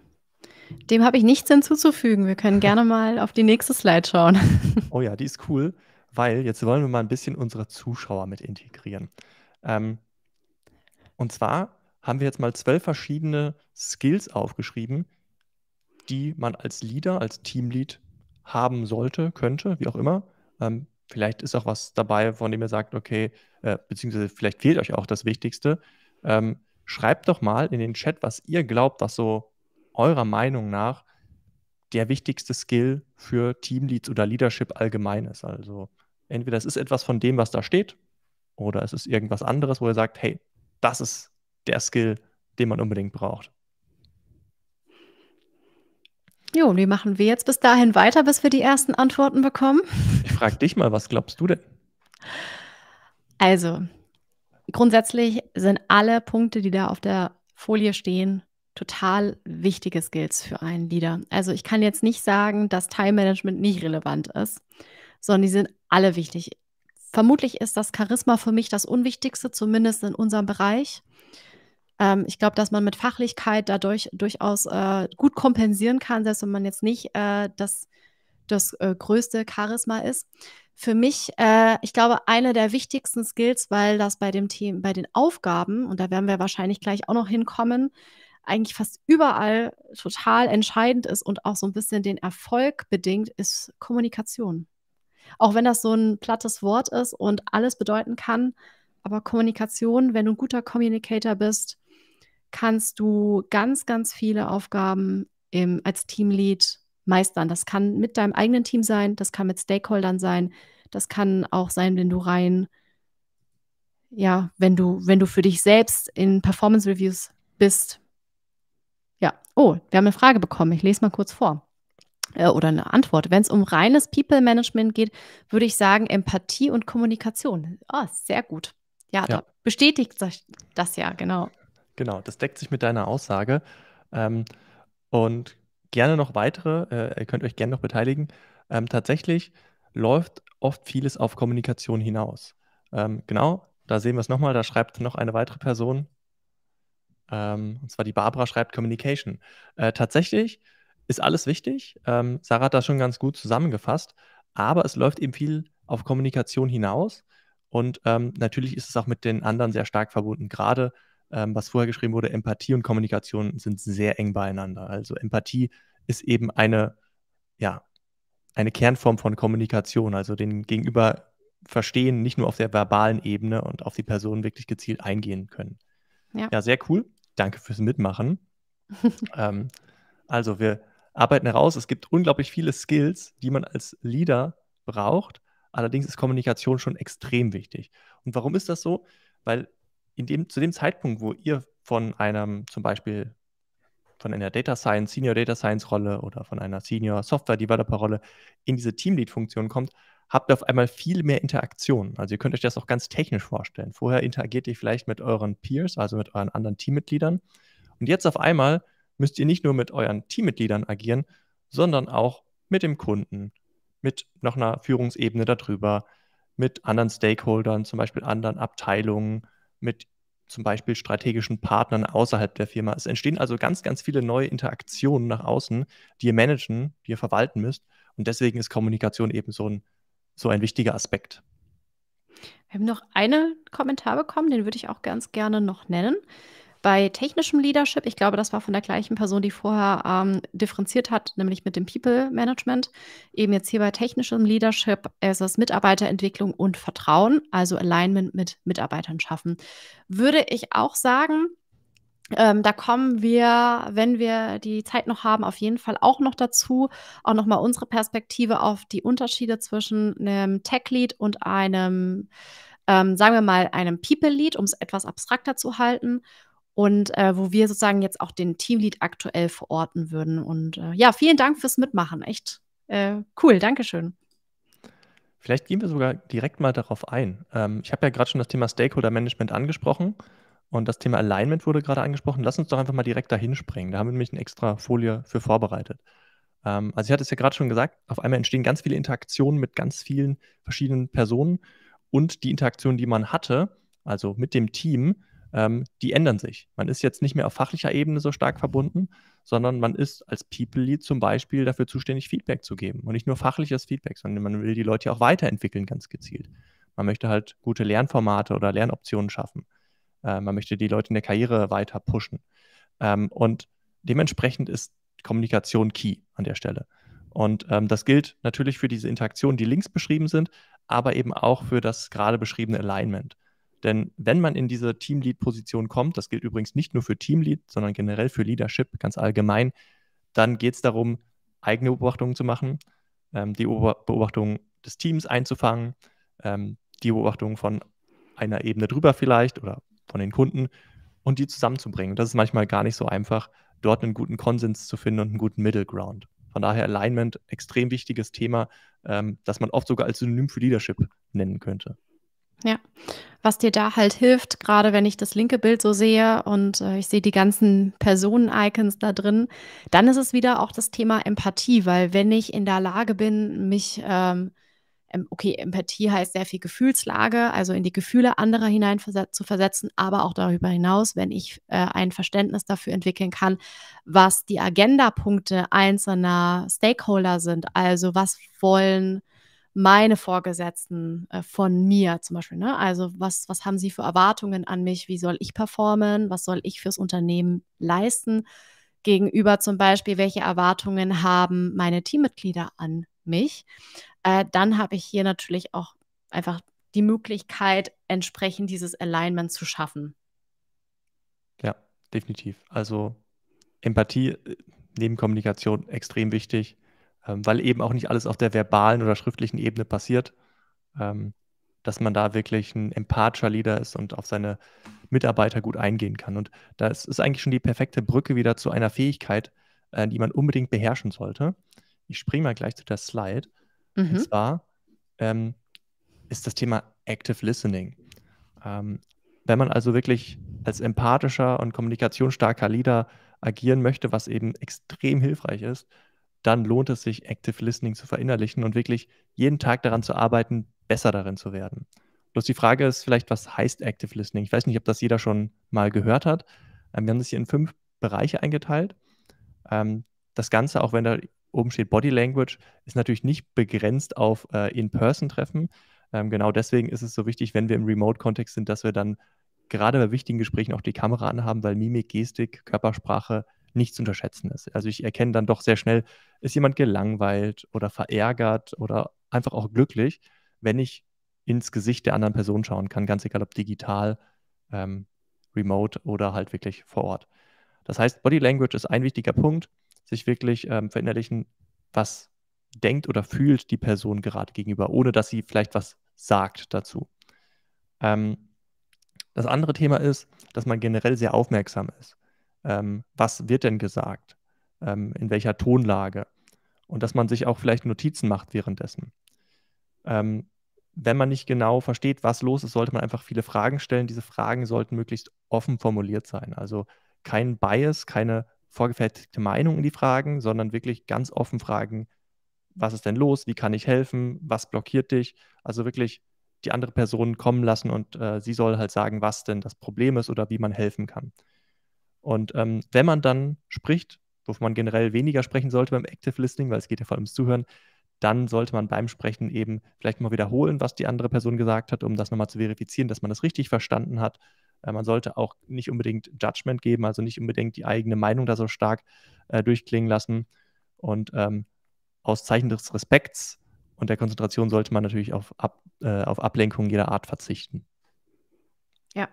dem habe ich nichts hinzuzufügen. Wir können gerne [LAUGHS] mal auf die nächste Slide schauen. Oh ja, die ist cool, weil jetzt wollen wir mal ein bisschen unsere Zuschauer mit integrieren. Ähm, und zwar haben wir jetzt mal zwölf verschiedene Skills aufgeschrieben, die man als Leader, als Teamlead haben sollte, könnte, wie auch immer. Ähm, vielleicht ist auch was dabei, von dem ihr sagt, okay, äh, beziehungsweise vielleicht fehlt euch auch das Wichtigste. Ähm, schreibt doch mal in den Chat, was ihr glaubt, was so eurer Meinung nach der wichtigste Skill für Teamleads oder Leadership allgemein ist. Also entweder es ist etwas von dem, was da steht, oder es ist irgendwas anderes, wo ihr sagt, hey, das ist der Skill, den man unbedingt braucht. Jo, und wie machen wir jetzt bis dahin weiter, bis wir die ersten Antworten bekommen? Ich frage dich mal, was glaubst du denn? Also, grundsätzlich sind alle Punkte, die da auf der Folie stehen, total wichtige Skills für einen Leader. Also ich kann jetzt nicht sagen, dass Time Management nicht relevant ist, sondern die sind alle wichtig. Vermutlich ist das Charisma für mich das Unwichtigste, zumindest in unserem Bereich. Ähm, ich glaube, dass man mit Fachlichkeit dadurch durchaus äh, gut kompensieren kann, selbst wenn man jetzt nicht äh, das, das äh, größte Charisma ist. Für mich, äh, ich glaube, eine der wichtigsten Skills, weil das bei dem Thema, bei den Aufgaben, und da werden wir wahrscheinlich gleich auch noch hinkommen, eigentlich fast überall total entscheidend ist und auch so ein bisschen den Erfolg bedingt, ist Kommunikation. Auch wenn das so ein plattes Wort ist und alles bedeuten kann, aber Kommunikation, wenn du ein guter Communicator bist, kannst du ganz, ganz viele Aufgaben im, als Teamlead meistern. Das kann mit deinem eigenen Team sein, das kann mit Stakeholdern sein, das kann auch sein, wenn du rein, ja, wenn du, wenn du für dich selbst in Performance Reviews bist. Ja, oh, wir haben eine Frage bekommen. Ich lese mal kurz vor. Äh, oder eine Antwort. Wenn es um reines People-Management geht, würde ich sagen Empathie und Kommunikation. Oh, sehr gut. Ja, ja. Da bestätigt das ja, genau. Genau, das deckt sich mit deiner Aussage. Ähm, und gerne noch weitere, äh, ihr könnt euch gerne noch beteiligen. Ähm, tatsächlich läuft oft vieles auf Kommunikation hinaus. Ähm, genau, da sehen wir es nochmal, da schreibt noch eine weitere Person, ähm, und zwar die Barbara schreibt Communication. Äh, tatsächlich ist alles wichtig. Ähm, Sarah hat das schon ganz gut zusammengefasst, aber es läuft eben viel auf Kommunikation hinaus. Und ähm, natürlich ist es auch mit den anderen sehr stark verbunden. Gerade, ähm, was vorher geschrieben wurde, Empathie und Kommunikation sind sehr eng beieinander. Also Empathie ist eben eine, ja, eine Kernform von Kommunikation, also den Gegenüber verstehen, nicht nur auf der verbalen Ebene und auf die Person wirklich gezielt eingehen können. Ja, ja sehr cool. Danke fürs Mitmachen. [LAUGHS] ähm, also wir arbeiten heraus, es gibt unglaublich viele Skills, die man als Leader braucht. Allerdings ist Kommunikation schon extrem wichtig. Und warum ist das so? Weil in dem, zu dem Zeitpunkt, wo ihr von einem zum Beispiel von einer Data Science, Senior Data Science Rolle oder von einer Senior Software Developer Rolle in diese Teamlead Funktion kommt, habt ihr auf einmal viel mehr Interaktion. Also ihr könnt euch das auch ganz technisch vorstellen. Vorher interagiert ihr vielleicht mit euren Peers, also mit euren anderen Teammitgliedern. Und jetzt auf einmal müsst ihr nicht nur mit euren Teammitgliedern agieren, sondern auch mit dem Kunden, mit noch einer Führungsebene darüber, mit anderen Stakeholdern, zum Beispiel anderen Abteilungen, mit zum Beispiel strategischen Partnern außerhalb der Firma. Es entstehen also ganz, ganz viele neue Interaktionen nach außen, die ihr managen, die ihr verwalten müsst. Und deswegen ist Kommunikation eben so ein, so ein wichtiger Aspekt. Wir haben noch einen Kommentar bekommen, den würde ich auch ganz gerne noch nennen. Bei technischem Leadership, ich glaube, das war von der gleichen Person, die vorher ähm, differenziert hat, nämlich mit dem People Management. Eben jetzt hier bei technischem Leadership ist es Mitarbeiterentwicklung und Vertrauen, also Alignment mit Mitarbeitern schaffen. Würde ich auch sagen, ähm, da kommen wir, wenn wir die Zeit noch haben, auf jeden Fall auch noch dazu, auch nochmal unsere Perspektive auf die Unterschiede zwischen einem Tech-Lead und einem, ähm, sagen wir mal, einem People-Lead, um es etwas abstrakter zu halten und äh, wo wir sozusagen jetzt auch den Teamlead aktuell verorten würden. Und äh, ja, vielen Dank fürs Mitmachen. Echt äh, cool. Dankeschön. Vielleicht gehen wir sogar direkt mal darauf ein. Ähm, ich habe ja gerade schon das Thema Stakeholder Management angesprochen und das Thema Alignment wurde gerade angesprochen. Lass uns doch einfach mal direkt dahin springen. Da haben wir nämlich eine extra Folie für vorbereitet. Ähm, also ich hatte es ja gerade schon gesagt, auf einmal entstehen ganz viele Interaktionen mit ganz vielen verschiedenen Personen und die Interaktion, die man hatte, also mit dem Team, ähm, die ändern sich. Man ist jetzt nicht mehr auf fachlicher Ebene so stark verbunden, sondern man ist als People Lead zum Beispiel dafür zuständig, Feedback zu geben. Und nicht nur fachliches Feedback, sondern man will die Leute ja auch weiterentwickeln, ganz gezielt. Man möchte halt gute Lernformate oder Lernoptionen schaffen. Äh, man möchte die Leute in der Karriere weiter pushen. Ähm, und dementsprechend ist Kommunikation key an der Stelle. Und ähm, das gilt natürlich für diese Interaktionen, die links beschrieben sind, aber eben auch für das gerade beschriebene Alignment. Denn wenn man in diese Teamlead-Position kommt, das gilt übrigens nicht nur für Teamlead, sondern generell für Leadership ganz allgemein, dann geht es darum, eigene Beobachtungen zu machen, ähm, die Beobachtungen des Teams einzufangen, ähm, die Beobachtungen von einer Ebene drüber vielleicht oder von den Kunden und die zusammenzubringen. das ist manchmal gar nicht so einfach, dort einen guten Konsens zu finden und einen guten Middle Ground. Von daher Alignment, extrem wichtiges Thema, ähm, das man oft sogar als Synonym für Leadership nennen könnte. Ja, was dir da halt hilft, gerade wenn ich das linke Bild so sehe und äh, ich sehe die ganzen Personen-Icons da drin, dann ist es wieder auch das Thema Empathie, weil wenn ich in der Lage bin, mich, ähm, okay, Empathie heißt sehr viel Gefühlslage, also in die Gefühle anderer hinein zu versetzen, aber auch darüber hinaus, wenn ich äh, ein Verständnis dafür entwickeln kann, was die Agendapunkte einzelner Stakeholder sind, also was wollen meine Vorgesetzten äh, von mir zum Beispiel. Ne? Also was, was haben sie für Erwartungen an mich? Wie soll ich performen? Was soll ich fürs Unternehmen leisten? Gegenüber zum Beispiel, welche Erwartungen haben meine Teammitglieder an mich? Äh, dann habe ich hier natürlich auch einfach die Möglichkeit, entsprechend dieses Alignment zu schaffen. Ja, definitiv. Also Empathie äh, neben Kommunikation extrem wichtig. Ähm, weil eben auch nicht alles auf der verbalen oder schriftlichen Ebene passiert, ähm, dass man da wirklich ein empathischer Leader ist und auf seine Mitarbeiter gut eingehen kann. Und das ist eigentlich schon die perfekte Brücke wieder zu einer Fähigkeit, äh, die man unbedingt beherrschen sollte. Ich springe mal gleich zu der Slide. Mhm. Und zwar ähm, ist das Thema Active Listening. Ähm, wenn man also wirklich als empathischer und kommunikationsstarker Leader agieren möchte, was eben extrem hilfreich ist, dann lohnt es sich, Active Listening zu verinnerlichen und wirklich jeden Tag daran zu arbeiten, besser darin zu werden. Bloß die Frage ist vielleicht, was heißt Active Listening? Ich weiß nicht, ob das jeder schon mal gehört hat. Ähm, wir haben das hier in fünf Bereiche eingeteilt. Ähm, das Ganze, auch wenn da oben steht Body Language, ist natürlich nicht begrenzt auf äh, In-Person-Treffen. Ähm, genau deswegen ist es so wichtig, wenn wir im Remote-Kontext sind, dass wir dann gerade bei wichtigen Gesprächen auch die Kamera anhaben, weil Mimik, Gestik, Körpersprache nicht zu unterschätzen ist. Also ich erkenne dann doch sehr schnell, ist jemand gelangweilt oder verärgert oder einfach auch glücklich, wenn ich ins Gesicht der anderen Person schauen kann, ganz egal ob digital, ähm, remote oder halt wirklich vor Ort. Das heißt, Body Language ist ein wichtiger Punkt, sich wirklich ähm, verinnerlichen, was denkt oder fühlt die Person gerade gegenüber, ohne dass sie vielleicht was sagt dazu. Ähm, das andere Thema ist, dass man generell sehr aufmerksam ist ähm, was wird denn gesagt, ähm, in welcher Tonlage und dass man sich auch vielleicht Notizen macht währenddessen. Ähm, wenn man nicht genau versteht, was los ist, sollte man einfach viele Fragen stellen. Diese Fragen sollten möglichst offen formuliert sein. Also kein Bias, keine vorgefertigte Meinung in die Fragen, sondern wirklich ganz offen fragen, was ist denn los, wie kann ich helfen, was blockiert dich? Also wirklich die andere Person kommen lassen und äh, sie soll halt sagen, was denn das Problem ist oder wie man helfen kann. Und ähm, wenn man dann spricht, wovon man generell weniger sprechen sollte beim Active Listening, weil es geht ja vor allem ums Zuhören, dann sollte man beim Sprechen eben vielleicht mal wiederholen, was die andere Person gesagt hat, um das nochmal zu verifizieren, dass man das richtig verstanden hat. Äh, man sollte auch nicht unbedingt Judgment geben, also nicht unbedingt die eigene Meinung da so stark äh, durchklingen lassen. Und ähm, aus Zeichen des Respekts und der Konzentration sollte man natürlich auf, Ab äh, auf Ablenkung jeder Art verzichten. Ja.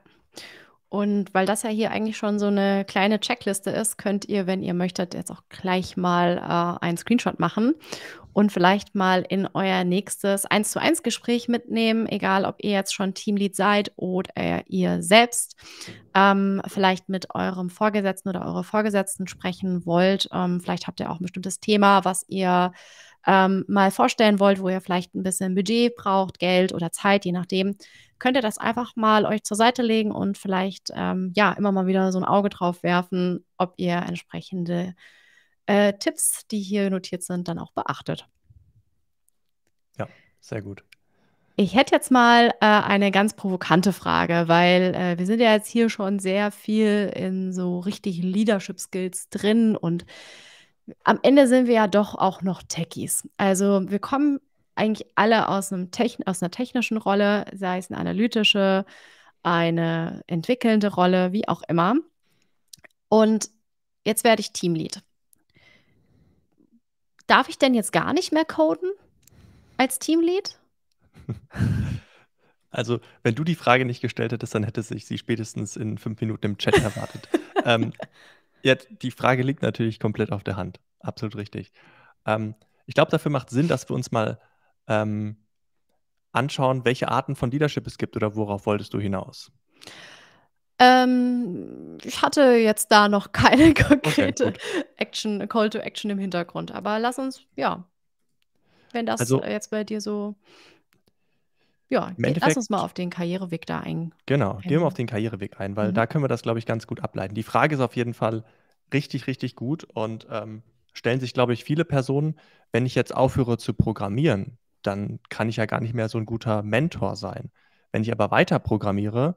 Und weil das ja hier eigentlich schon so eine kleine Checkliste ist, könnt ihr, wenn ihr möchtet, jetzt auch gleich mal äh, einen Screenshot machen und vielleicht mal in euer nächstes 1 zu 1 Gespräch mitnehmen, egal ob ihr jetzt schon Teamlead seid oder ihr selbst ähm, vielleicht mit eurem Vorgesetzten oder eurer Vorgesetzten sprechen wollt. Ähm, vielleicht habt ihr auch ein bestimmtes Thema, was ihr ähm, mal vorstellen wollt, wo ihr vielleicht ein bisschen Budget braucht, Geld oder Zeit, je nachdem könnt ihr das einfach mal euch zur Seite legen und vielleicht ähm, ja immer mal wieder so ein Auge drauf werfen, ob ihr entsprechende äh, Tipps, die hier notiert sind, dann auch beachtet. Ja, sehr gut. Ich hätte jetzt mal äh, eine ganz provokante Frage, weil äh, wir sind ja jetzt hier schon sehr viel in so richtig Leadership Skills drin und am Ende sind wir ja doch auch noch Techies. Also wir kommen eigentlich alle aus, einem Techn aus einer technischen Rolle, sei es eine analytische, eine entwickelnde Rolle, wie auch immer. Und jetzt werde ich Teamlead. Darf ich denn jetzt gar nicht mehr coden als Teamlead? [LAUGHS] Also, wenn du die Frage nicht gestellt hättest, dann hätte ich sie spätestens in fünf Minuten im Chat erwartet. [LAUGHS] ähm, ja, die Frage liegt natürlich komplett auf der Hand. Absolut richtig. Ähm, ich glaube, dafür macht Sinn, dass wir uns mal ähm, anschauen, welche Arten von Leadership es gibt oder worauf wolltest du hinaus? Ähm, ich hatte jetzt da noch [LAUGHS] keine konkrete okay, Action, Call to Action im Hintergrund, aber lass uns, ja, wenn das also, jetzt bei dir so, ja, lass uns mal auf den Karriereweg da ein. Genau, gehen wir mal auf den Karriereweg ein, weil mhm. da können wir das, glaube ich, ganz gut ableiten. Die Frage ist auf jeden Fall richtig, richtig gut und ähm, stellen sich, glaube ich, viele Personen, wenn ich jetzt aufhöre zu programmieren, dann kann ich ja gar nicht mehr so ein guter Mentor sein. Wenn ich aber weiter programmiere,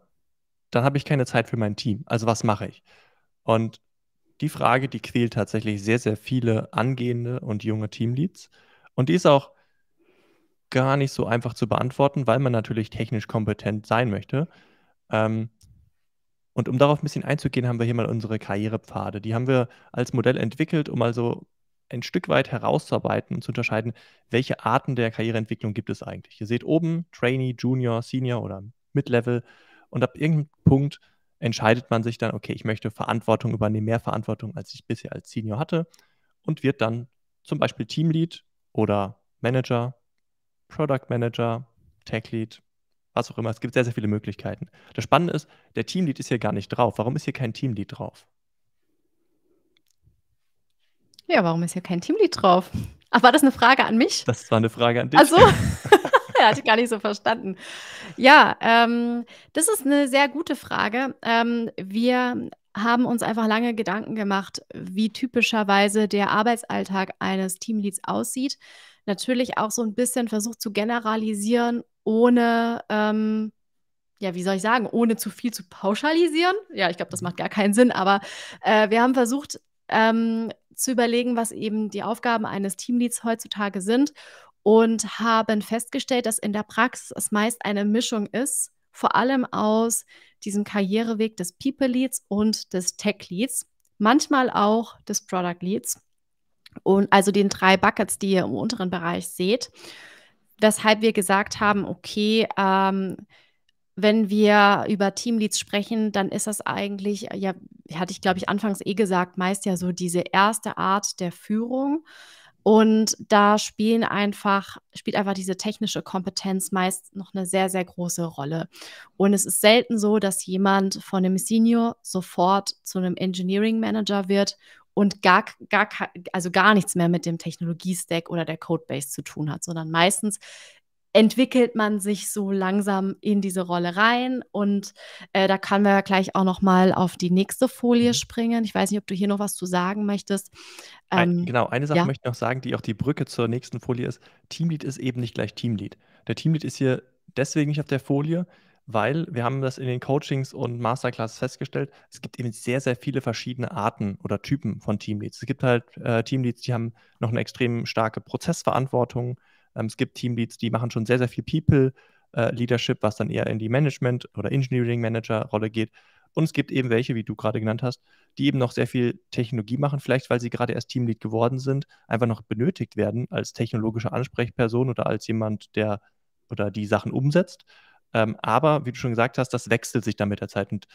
dann habe ich keine Zeit für mein Team. Also was mache ich? Und die Frage, die quält tatsächlich sehr, sehr viele angehende und junge Teamleads. Und die ist auch gar nicht so einfach zu beantworten, weil man natürlich technisch kompetent sein möchte. Ähm, und um darauf ein bisschen einzugehen, haben wir hier mal unsere Karrierepfade. Die haben wir als Modell entwickelt, um also ein Stück weit herauszuarbeiten und zu unterscheiden, welche Arten der Karriereentwicklung gibt es eigentlich. Ihr seht oben Trainee, Junior, Senior oder Mid-Level und ab irgendeinem Punkt entscheidet man sich dann, okay, ich möchte Verantwortung übernehmen, mehr Verantwortung, als ich bisher als Senior hatte und wird dann zum Beispiel Teamlead oder Manager, Product Manager, Tech Lead, was auch immer. Es gibt sehr, sehr viele Möglichkeiten. Das Spannende ist, der Teamlead ist hier gar nicht drauf. Warum ist hier kein Teamlead drauf? Ja, warum ist hier kein Teamlead drauf? Ach, war das eine Frage an mich? Das war eine Frage an dich. Also, [LAUGHS] [LAUGHS] er hatte ich gar nicht so verstanden. Ja, ähm, das ist eine sehr gute Frage. Ähm, wir haben uns einfach lange Gedanken gemacht, wie typischerweise der Arbeitsalltag eines Teamleads aussieht. Natürlich auch so ein bisschen versucht zu generalisieren, ohne, ähm, ja, wie soll ich sagen, ohne zu viel zu pauschalisieren. Ja, ich glaube, das macht gar keinen Sinn, aber äh, wir haben versucht, ähm, zu überlegen, was eben die Aufgaben eines Teamleads heutzutage sind und haben festgestellt, dass in der Praxis es meist eine Mischung ist, vor allem aus diesem Karriereweg des People Leads und des Tech Leads, manchmal auch des Product Leads und also den drei Buckets, die ihr im unteren Bereich seht, weshalb wir gesagt haben, okay, ähm, wenn wir über Teamleads sprechen, dann ist das eigentlich, ja, hatte ich glaube ich anfangs eh gesagt, meist ja so diese erste Art der Führung. Und da spielen einfach, spielt einfach diese technische Kompetenz meist noch eine sehr, sehr große Rolle. Und es ist selten so, dass jemand von einem Senior sofort zu einem Engineering Manager wird und gar, gar, also gar nichts mehr mit dem Technologiestack oder der Codebase zu tun hat, sondern meistens entwickelt man sich so langsam in diese Rolle rein. Und äh, da können wir gleich auch noch mal auf die nächste Folie mhm. springen. Ich weiß nicht, ob du hier noch was zu sagen möchtest. Ähm, Ein, genau, eine Sache ja. möchte ich noch sagen, die auch die Brücke zur nächsten Folie ist. Teamlead ist eben nicht gleich Teamlead. Der Teamlead ist hier deswegen nicht auf der Folie, weil wir haben das in den Coachings und Masterclasses festgestellt, es gibt eben sehr, sehr viele verschiedene Arten oder Typen von Teamleads. Es gibt halt äh, Teamleads, die haben noch eine extrem starke Prozessverantwortung, ähm, es gibt Teamleads, die machen schon sehr, sehr viel People äh, Leadership, was dann eher in die Management- oder Engineering-Manager-Rolle geht. Und es gibt eben welche, wie du gerade genannt hast, die eben noch sehr viel Technologie machen, vielleicht weil sie gerade erst Teamlead geworden sind, einfach noch benötigt werden als technologische Ansprechperson oder als jemand, der oder die Sachen umsetzt. Ähm, aber wie du schon gesagt hast, das wechselt sich dann mit der Zeit. Und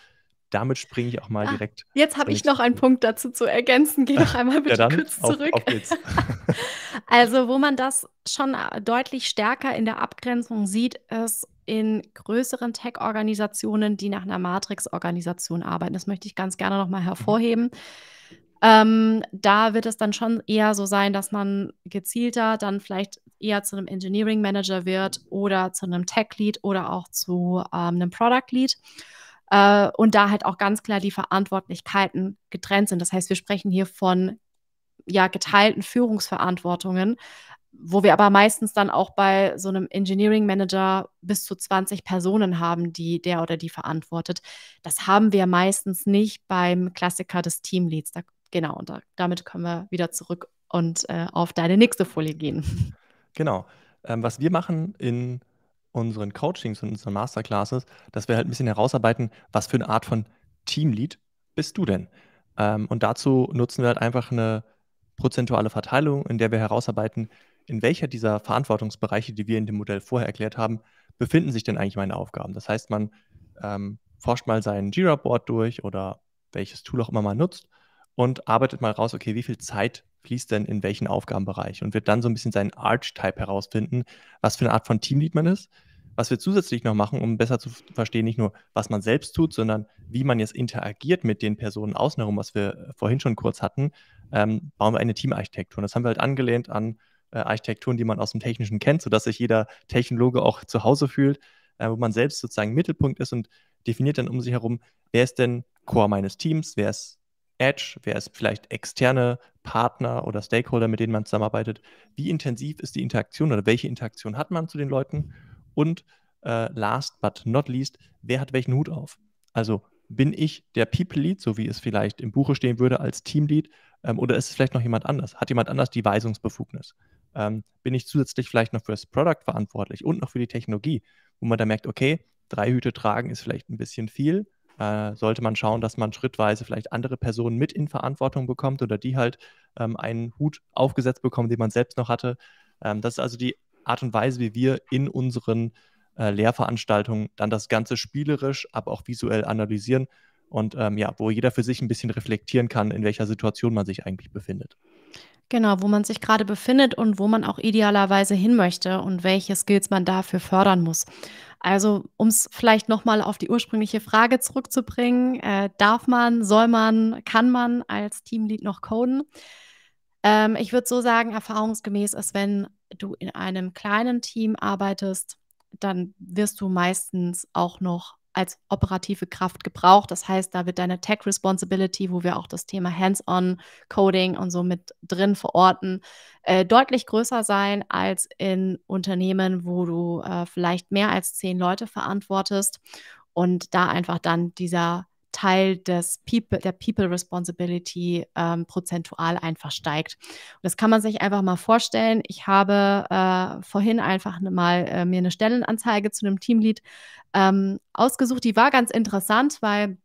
damit springe ich auch mal ah, direkt. Jetzt habe ich noch einen Punkt dazu zu ergänzen. Geh [LAUGHS] noch einmal bitte ja, kurz zurück. Auf, auf [LAUGHS] also, wo man das schon äh, deutlich stärker in der Abgrenzung sieht, ist in größeren Tech-Organisationen, die nach einer Matrix-Organisation arbeiten. Das möchte ich ganz gerne nochmal mhm. hervorheben. Ähm, da wird es dann schon eher so sein, dass man gezielter dann vielleicht eher zu einem Engineering Manager wird oder zu einem Tech Lead oder auch zu ähm, einem Product Lead äh, und da halt auch ganz klar die Verantwortlichkeiten getrennt sind. Das heißt, wir sprechen hier von ja, geteilten Führungsverantwortungen, wo wir aber meistens dann auch bei so einem Engineering Manager bis zu 20 Personen haben, die der oder die verantwortet. Das haben wir meistens nicht beim Klassiker des Teamleads. Da, genau, und da, damit können wir wieder zurück und äh, auf deine nächste Folie gehen. Genau. Ähm, was wir machen in unseren Coachings und unseren Masterclasses, dass wir halt ein bisschen herausarbeiten, was für eine Art von Teamlead bist du denn? Ähm, und dazu nutzen wir halt einfach eine prozentuale Verteilung, in der wir herausarbeiten, in welcher dieser Verantwortungsbereiche, die wir in dem Modell vorher erklärt haben, befinden sich denn eigentlich meine Aufgaben. Das heißt, man ähm, forscht mal sein Jira-Board durch oder welches Tool auch immer man nutzt und arbeitet mal raus, okay, wie viel Zeit fließt denn in welchen Aufgabenbereich und wird dann so ein bisschen seinen Arch-Type herausfinden, was für eine Art von Teamlead man ist, was wir zusätzlich noch machen, um besser zu verstehen, nicht nur, was man selbst tut, sondern wie man jetzt interagiert mit den Personen außen herum, was wir äh, vorhin schon kurz hatten, ähm, bauen wir eine Teamarchitektur. das haben wir halt angelehnt an äh, Architekturen, die man aus dem Technischen kennt, sodass sich jeder Technologe auch zu Hause fühlt, äh, wo man selbst sozusagen Mittelpunkt ist und definiert dann um sich herum, wer ist denn Core meines Teams, wer ist Edge, wer ist vielleicht externe Partner oder Stakeholder, mit denen man zusammenarbeitet, wie intensiv ist die Interaktion oder welche Interaktion hat man zu den Leuten und äh, last but not least, wer hat welchen Hut auf? Also bin ich der People Lead, so wie es vielleicht im Buche stehen würde, als Team Lead? Ähm, oder ist es vielleicht noch jemand anders? Hat jemand anders die Weisungsbefugnis? Ähm, bin ich zusätzlich vielleicht noch fürs Product verantwortlich und noch für die Technologie, wo man da merkt, okay, drei Hüte tragen ist vielleicht ein bisschen viel. Äh, sollte man schauen, dass man schrittweise vielleicht andere Personen mit in Verantwortung bekommt oder die halt ähm, einen Hut aufgesetzt bekommen, den man selbst noch hatte. Ähm, das ist also die Art und Weise, wie wir in unseren äh, Lehrveranstaltungen dann das Ganze spielerisch, aber auch visuell analysieren und ähm, ja, wo jeder für sich ein bisschen reflektieren kann, in welcher Situation man sich eigentlich befindet. Genau, wo man sich gerade befindet und wo man auch idealerweise hin möchte und welche Skills man dafür fördern muss. Also, um es vielleicht nochmal auf die ursprüngliche Frage zurückzubringen, äh, darf man, soll man, kann man als Teamlead noch coden? Ähm, ich würde so sagen, erfahrungsgemäß ist, wenn du in einem kleinen Team arbeitest, dann wirst du meistens auch noch als operative Kraft gebraucht. Das heißt, da wird deine Tech Responsibility, wo wir auch das Thema Hands-on Coding und so mit drin verorten, äh, deutlich größer sein als in Unternehmen, wo du äh, vielleicht mehr als zehn Leute verantwortest und da einfach dann dieser Teil des People, der People Responsibility ähm, prozentual einfach steigt. Und das kann man sich einfach mal vorstellen. Ich habe äh, vorhin einfach mal äh, mir eine Stellenanzeige zu einem Teamlead ähm, ausgesucht. Die war ganz interessant, weil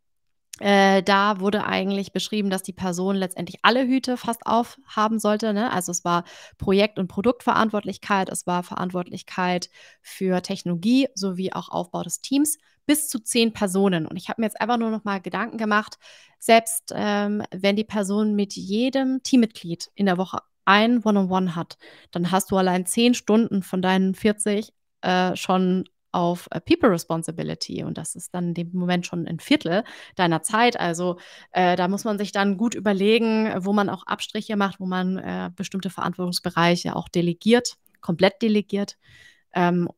äh, da wurde eigentlich beschrieben, dass die Person letztendlich alle Hüte fast aufhaben sollte. Ne? Also es war Projekt- und Produktverantwortlichkeit, es war Verantwortlichkeit für Technologie sowie auch Aufbau des Teams bis zu zehn Personen. Und ich habe mir jetzt einfach nur noch mal Gedanken gemacht, selbst ähm, wenn die Person mit jedem Teammitglied in der Woche ein One-on-One -on -One hat, dann hast du allein zehn Stunden von deinen 40 äh, schon auf äh, People Responsibility und das ist dann in dem Moment schon ein Viertel deiner Zeit. Also äh, da muss man sich dann gut überlegen, wo man auch Abstriche macht, wo man äh, bestimmte Verantwortungsbereiche auch delegiert, komplett delegiert. Ähm,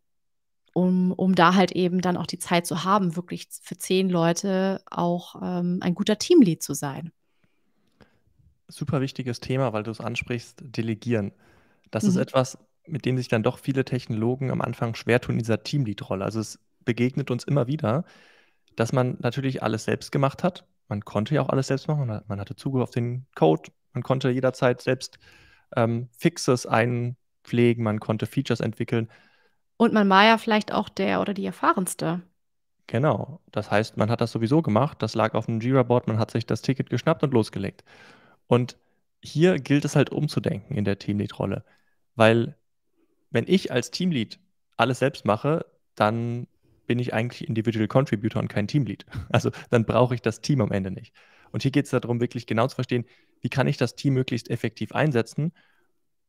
um, um da halt eben dann auch die Zeit zu haben, wirklich für zehn Leute auch ähm, ein guter Teamlead zu sein. Super wichtiges Thema, weil du es ansprichst, delegieren. Das mhm. ist etwas, mit dem sich dann doch viele Technologen am Anfang schwer tun in dieser Teamlead-Rolle. Also es begegnet uns immer wieder, dass man natürlich alles selbst gemacht hat. Man konnte ja auch alles selbst machen. Man hatte Zugriff auf den Code. Man konnte jederzeit selbst ähm, Fixes einpflegen. Man konnte Features entwickeln. Und man war ja vielleicht auch der oder die Erfahrenste. Genau. Das heißt, man hat das sowieso gemacht. Das lag auf dem Jira-Board. Man hat sich das Ticket geschnappt und losgelegt. Und hier gilt es halt umzudenken in der Teamlead-Rolle. Weil, wenn ich als Teamlead alles selbst mache, dann bin ich eigentlich Individual Contributor und kein Teamlead. [LAUGHS] Also dann brauche ich das Team am Ende nicht. Und hier geht es darum, wirklich genau zu verstehen, wie kann ich das Team möglichst effektiv einsetzen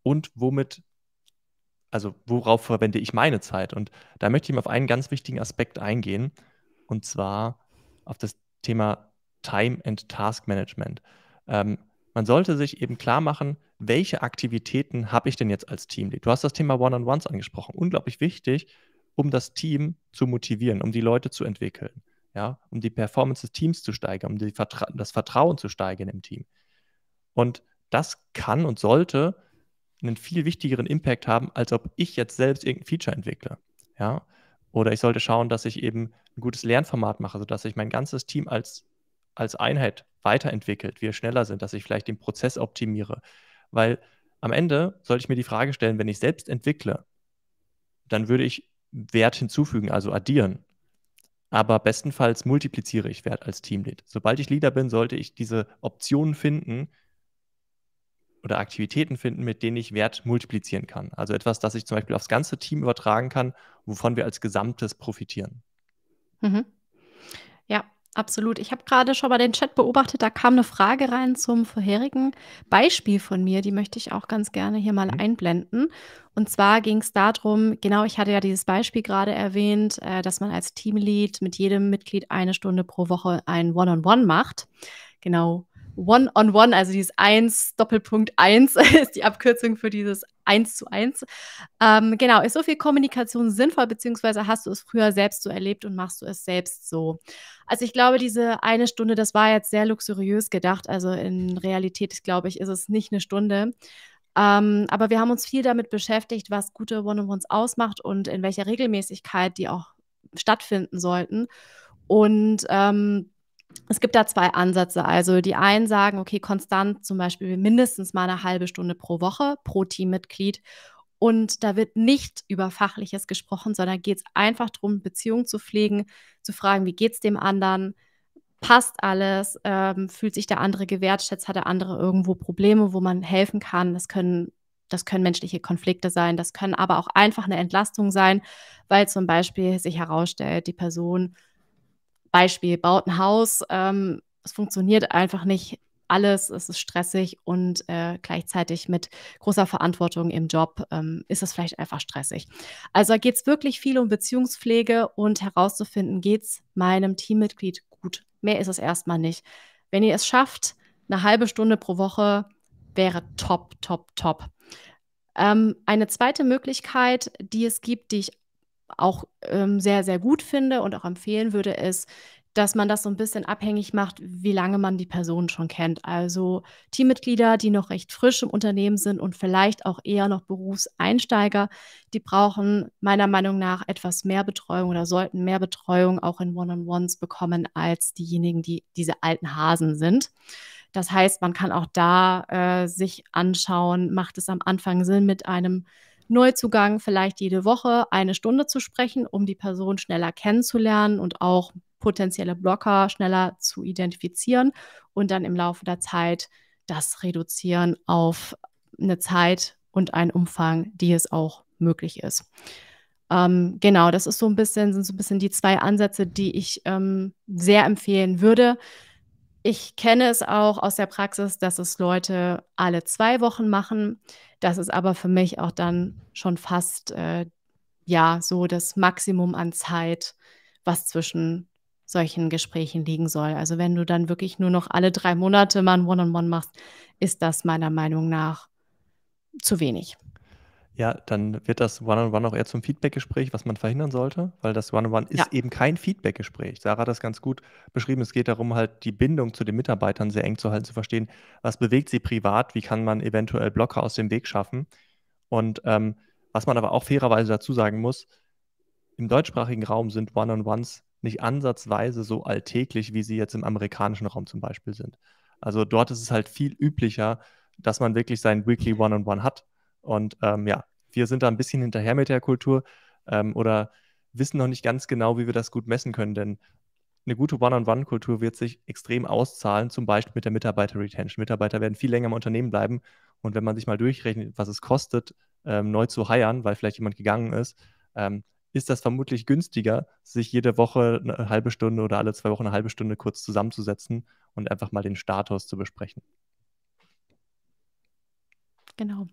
und womit also worauf verwende ich meine Zeit? Und da möchte ich mal auf einen ganz wichtigen Aspekt eingehen, und zwar auf das Thema Time and Task Management. Ähm, man sollte sich eben klar machen, welche Aktivitäten habe ich denn jetzt als Teamlead? Du hast das Thema One-on-Ones angesprochen, unglaublich wichtig, um das Team zu motivieren, um die Leute zu entwickeln, ja, um die Performance des Teams zu steigern, um Vertra das Vertrauen zu steigern im Team. Und das kann und sollte einen viel wichtigeren Impact haben, als ob ich jetzt selbst irgendein Feature entwickle. Ja? Oder ich sollte schauen, dass ich eben ein gutes Lernformat mache, sodass sich mein ganzes Team als, als Einheit weiterentwickelt, wir schneller sind, dass ich vielleicht den Prozess optimiere. Weil am Ende sollte ich mir die Frage stellen, wenn ich selbst entwickle, dann würde ich Wert hinzufügen, also addieren. Aber bestenfalls multipliziere ich Wert als Teamlead. Sobald ich Leader bin, sollte ich diese Optionen finden, oder Aktivitäten finden, mit denen ich Wert multiplizieren kann. Also etwas, das ich zum Beispiel aufs ganze Team übertragen kann, wovon wir als Gesamtes profitieren. Mhm. Ja, absolut. Ich habe gerade schon mal den Chat beobachtet, da kam eine Frage rein zum vorherigen Beispiel von mir, die möchte ich auch ganz gerne hier mal mhm. einblenden. Und zwar ging es darum, genau, ich hatte ja dieses Beispiel gerade erwähnt, äh, dass man als Teamlead mit jedem Mitglied eine Stunde pro Woche ein One-on-One -on -One macht. Genau One-on-One, also dieses 1 Doppelpunkt 1 [LAUGHS] ist die Abkürzung für dieses 1 zu 1. Ähm, genau, ist so viel Kommunikation sinnvoll, beziehungsweise hast du es früher selbst so erlebt und machst du es selbst so? Also ich glaube, diese eine Stunde, das war jetzt sehr luxuriös gedacht. Also in Realität, glaube ich, ist es nicht eine Stunde. Ähm, aber wir haben uns viel damit beschäftigt, was gute One-on-Ones ausmacht und in welcher Regelmäßigkeit die auch stattfinden sollten. Und ähm, es gibt da zwei Ansätze. Also die einen sagen, okay, konstant zum Beispiel mindestens mal eine halbe Stunde pro Woche pro Teammitglied. Und da wird nicht über Fachliches gesprochen, sondern geht es einfach darum, Beziehungen zu pflegen, zu fragen, wie geht es dem anderen, passt alles, ähm, fühlt sich der andere gewertschätzt, hat der andere irgendwo Probleme, wo man helfen kann. Das können, das können menschliche Konflikte sein, das können aber auch einfach eine Entlastung sein, weil zum Beispiel sich herausstellt, die Person Beispiel, baut ein Haus, ähm, es funktioniert einfach nicht alles, es ist stressig und äh, gleichzeitig mit großer Verantwortung im Job ähm, ist es vielleicht einfach stressig. Also da geht es wirklich viel um Beziehungspflege und herauszufinden, geht es meinem Teammitglied gut. Mehr ist es erstmal nicht. Wenn ihr es schafft, eine halbe Stunde pro Woche wäre top, top, top. Ähm, eine zweite Möglichkeit, die es gibt, die ich auch ähm, sehr, sehr gut finde und auch empfehlen würde, ist, dass man das so ein bisschen abhängig macht, wie lange man die Person schon kennt. Also Teammitglieder, die noch recht frisch im Unternehmen sind und vielleicht auch eher noch Berufseinsteiger, die brauchen meiner Meinung nach etwas mehr Betreuung oder sollten mehr Betreuung auch in One-on-Ones bekommen als diejenigen, die diese alten Hasen sind. Das heißt, man kann auch da äh, sich anschauen, macht es am Anfang Sinn mit einem Neuzugang vielleicht jede Woche eine Stunde zu sprechen, um die Person schneller kennenzulernen und auch potenzielle Blocker schneller zu identifizieren und dann im Laufe der Zeit das reduzieren auf eine Zeit und einen Umfang, die es auch möglich ist. Ähm, genau, das ist so ein bisschen, sind so ein bisschen die zwei Ansätze, die ich ähm, sehr empfehlen würde. Ich kenne es auch aus der Praxis, dass es Leute alle zwei Wochen machen. Das ist aber für mich auch dann schon fast äh, ja so das Maximum an Zeit, was zwischen solchen Gesprächen liegen soll. Also wenn du dann wirklich nur noch alle drei Monate mal ein One-on-One -on -One machst, ist das meiner Meinung nach zu wenig. Ja, dann wird das One-on-One auch eher zum Feedback-Gespräch, was man verhindern sollte, weil das One-on-One Ja. ist eben kein Feedback-Gespräch. Sarah hat das ganz gut beschrieben. Es geht darum, halt die Bindung zu den Mitarbeitern sehr eng zu halten, zu verstehen, was bewegt sie privat, wie kann man eventuell Blocker aus dem Weg schaffen. Und ähm, was man aber auch fairerweise dazu sagen muss, im deutschsprachigen Raum sind One-on-Ones nicht ansatzweise so alltäglich, wie sie jetzt im amerikanischen Raum zum Beispiel sind. Also dort ist es halt viel üblicher, dass man wirklich seinen Weekly One-on-One hat und ähm, ja, wir sind da ein bisschen hinterher mit der Kultur ähm, oder wissen noch nicht ganz genau, wie wir das gut messen können, denn eine gute One-on-One-Kultur wird sich extrem auszahlen, zum Beispiel mit der Mitarbeiter-Retention. Mitarbeiter werden viel länger im Unternehmen bleiben und wenn man sich mal durchrechnet, was es kostet, ähm, neu zu heiern, weil vielleicht jemand gegangen ist, ähm, ist das vermutlich günstiger, sich jede Woche eine halbe Stunde oder alle zwei Wochen eine halbe Stunde kurz zusammenzusetzen und einfach mal den Status zu besprechen. Genau.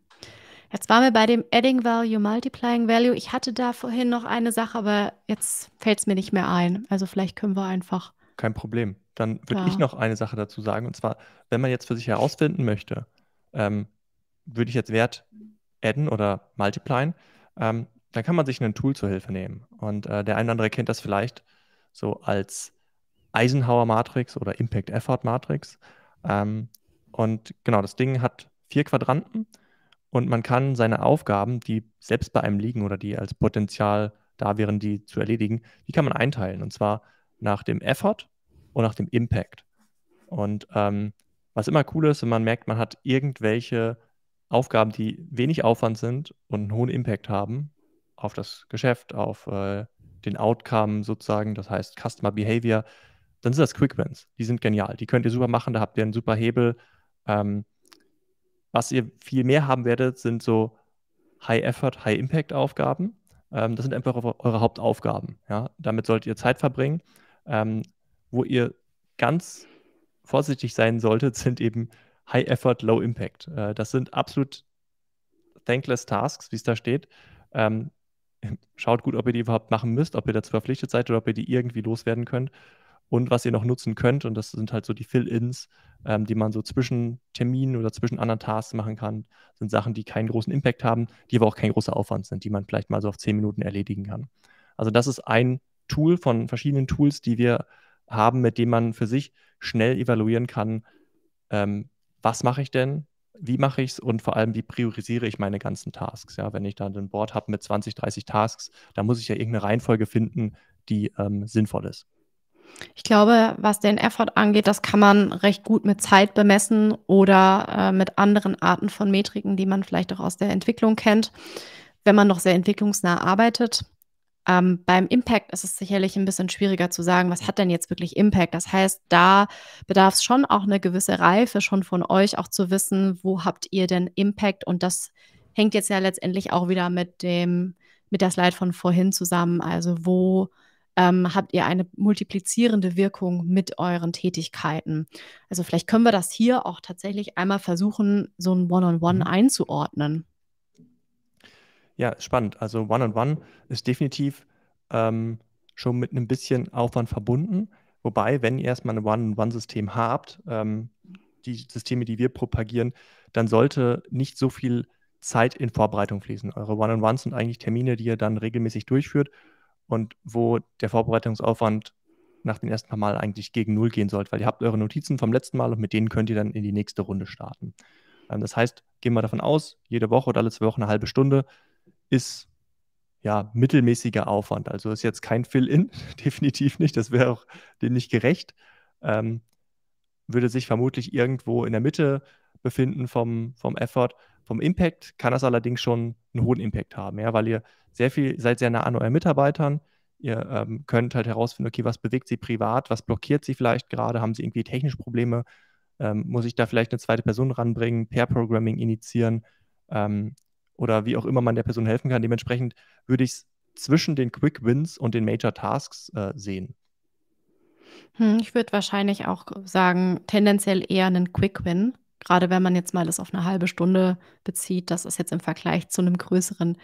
Jetzt waren wir bei dem Adding Value, Multiplying Value. Ich hatte da vorhin noch eine Sache, aber jetzt fällt es mir nicht mehr ein. Also vielleicht können wir einfach. Kein Problem. Dann würde ja. ich noch eine Sache dazu sagen. Und zwar, wenn man jetzt für sich herausfinden möchte, ähm, würde ich jetzt Wert adden oder multiplyen, ähm, dann kann man sich ein Tool zur Hilfe nehmen. Und äh, der eine oder andere kennt das vielleicht so als Eisenhower-Matrix oder Impact-Effort-Matrix. Ähm, und genau, das Ding hat vier Quadranten. Und man kann seine Aufgaben, die selbst bei einem liegen oder die als Potenzial da wären, die zu erledigen, die kann man einteilen. Und zwar nach dem Effort und nach dem Impact. Und ähm, was immer cool ist, wenn man merkt, man hat irgendwelche Aufgaben, die wenig Aufwand sind und einen hohen Impact haben auf das Geschäft, auf äh, den Outcome sozusagen, das heißt Customer Behavior, dann sind das Quick Wins. Die sind genial. Die könnt ihr super machen, da habt ihr einen super Hebel. Ähm, was ihr viel mehr haben werdet, sind so High-Effort, High-Impact-Aufgaben. Ähm, das sind einfach eure Hauptaufgaben. Ja? Damit solltet ihr Zeit verbringen. Ähm, wo ihr ganz vorsichtig sein solltet, [LAUGHS] sind eben High-Effort, Low-Impact. Äh, das sind absolut thankless Tasks, wie es da steht. Ähm, schaut gut, ob ihr die überhaupt machen müsst, ob ihr dazu verpflichtet seid oder ob ihr die irgendwie loswerden könnt und was ihr noch nutzen könnt. Und das sind halt so die Fill-Ins, ähm, die man so zwischen Terminen oder zwischen anderen Tasks machen kann. Das sind Sachen, die keinen großen Impact haben, die aber auch kein großer Aufwand sind, die man vielleicht mal so auf zehn Minuten erledigen kann. Also das ist ein Tool von verschiedenen Tools, die wir haben, mit dem man für sich schnell evaluieren kann, ähm, was mache ich denn, wie mache ich es und vor allem, wie priorisiere ich meine ganzen Tasks. Ja, wenn ich dann ein Board habe mit 20, 30 Tasks, da muss ich ja irgendeine Reihenfolge finden, die ähm, sinnvoll ist. Ich glaube, was den Effort angeht, das kann man recht gut mit Zeit bemessen oder äh, mit anderen Arten von Metriken, die man vielleicht auch aus der Entwicklung kennt, wenn man noch sehr entwicklungsnah arbeitet. Ähm, beim Impact ist es sicherlich ein bisschen schwieriger zu sagen, was hat denn jetzt wirklich Impact? Das heißt, da bedarf es schon auch eine gewisse Reife, schon von euch auch zu wissen, wo habt ihr denn Impact? Und das hängt jetzt ja letztendlich auch wieder mit dem, mit der Slide von vorhin zusammen. Also wo ähm, habt ihr eine multiplizierende Wirkung mit euren Tätigkeiten. Also vielleicht können wir das hier auch tatsächlich einmal versuchen, so ein One-on-One mhm. einzuordnen. Ja, spannend. Also One-on-One ist definitiv ähm, schon mit einem bisschen Aufwand verbunden. Wobei, wenn ihr erstmal ein One-on-One-System habt, ähm, die Systeme, die wir propagieren, dann sollte nicht so viel Zeit in Vorbereitung fließen. Eure One-on-Ones sind eigentlich Termine, die ihr dann regelmäßig durchführt und wo der Vorbereitungsaufwand nach den ersten paar Mal eigentlich gegen Null gehen sollte, weil ihr habt eure Notizen vom letzten Mal und mit denen könnt ihr dann in die nächste Runde starten. Ähm, das heißt, gehen wir davon aus, jede Woche oder alle zwei Wochen eine halbe Stunde ist ja mittelmäßiger Aufwand. Also ist jetzt kein Fill-In, [LAUGHS] definitiv nicht, das wäre auch dem nicht gerecht. Ähm, würde sich vermutlich irgendwo in der Mitte befinden vom, vom Effort. Vom Impact kann das allerdings schon einen hohen Impact haben, ja, weil ihr sehr viel, seid sehr nah an euren Mitarbeitern, ihr ähm, könnt halt herausfinden, okay, was bewegt sie privat, was blockiert sie vielleicht gerade, haben sie irgendwie technische Probleme, ähm, muss ich da vielleicht eine zweite Person ranbringen, Pair-Programming initiieren ähm, oder wie auch immer man der Person helfen kann. Dementsprechend würde ich es zwischen den Quick Wins und den Major Tasks äh, sehen. Hm, ich würde wahrscheinlich auch sagen, tendenziell eher einen Quick Win, Gerade wenn man jetzt mal das auf eine halbe Stunde bezieht, das ist jetzt im Vergleich zu einem größeren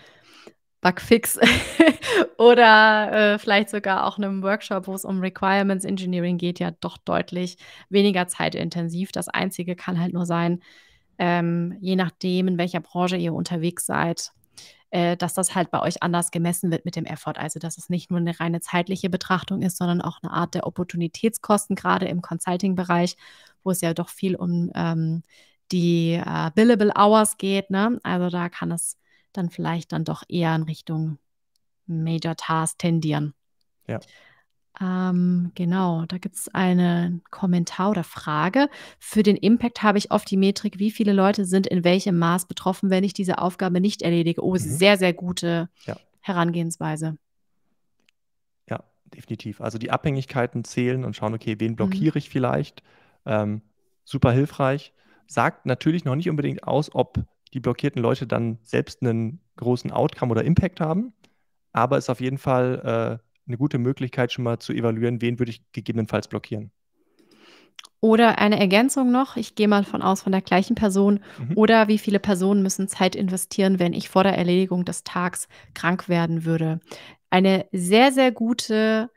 Bugfix [LAUGHS] oder äh, vielleicht sogar auch einem Workshop, wo es um Requirements Engineering geht, ja doch deutlich weniger zeitintensiv. Das Einzige kann halt nur sein, ähm, je nachdem, in welcher Branche ihr unterwegs seid, äh, dass das halt bei euch anders gemessen wird mit dem Effort. Also dass es nicht nur eine reine zeitliche Betrachtung ist, sondern auch eine Art der Opportunitätskosten, gerade im Consulting-Bereich, wo es ja doch viel um ähm, die äh, Billable Hours geht. Ne? Also da kann es dann vielleicht dann doch eher in Richtung Major Task tendieren. Ja. Ähm, genau, da gibt es einen Kommentar oder Frage. Für den Impact habe ich oft die Metrik, wie viele Leute sind in welchem Maß betroffen, wenn ich diese Aufgabe nicht erledige. Oh, mhm. sehr, sehr gute ja. Herangehensweise. Ja, definitiv. Also die Abhängigkeiten zählen und schauen, okay, wen mhm. blockiere mhm. ich vielleicht? Ähm, super hilfreich. Sagt natürlich noch nicht unbedingt aus, ob die blockierten Leute dann selbst einen großen Outcome oder Impact haben, aber ist auf jeden Fall äh, eine gute Möglichkeit, schon mal zu evaluieren, wen würde ich gegebenenfalls blockieren. Oder eine Ergänzung noch, ich gehe mal von aus, von der gleichen Person. Mhm. Oder wie viele Personen müssen Zeit investieren, wenn ich vor der Erledigung des Tags krank werden würde? Eine sehr, sehr gute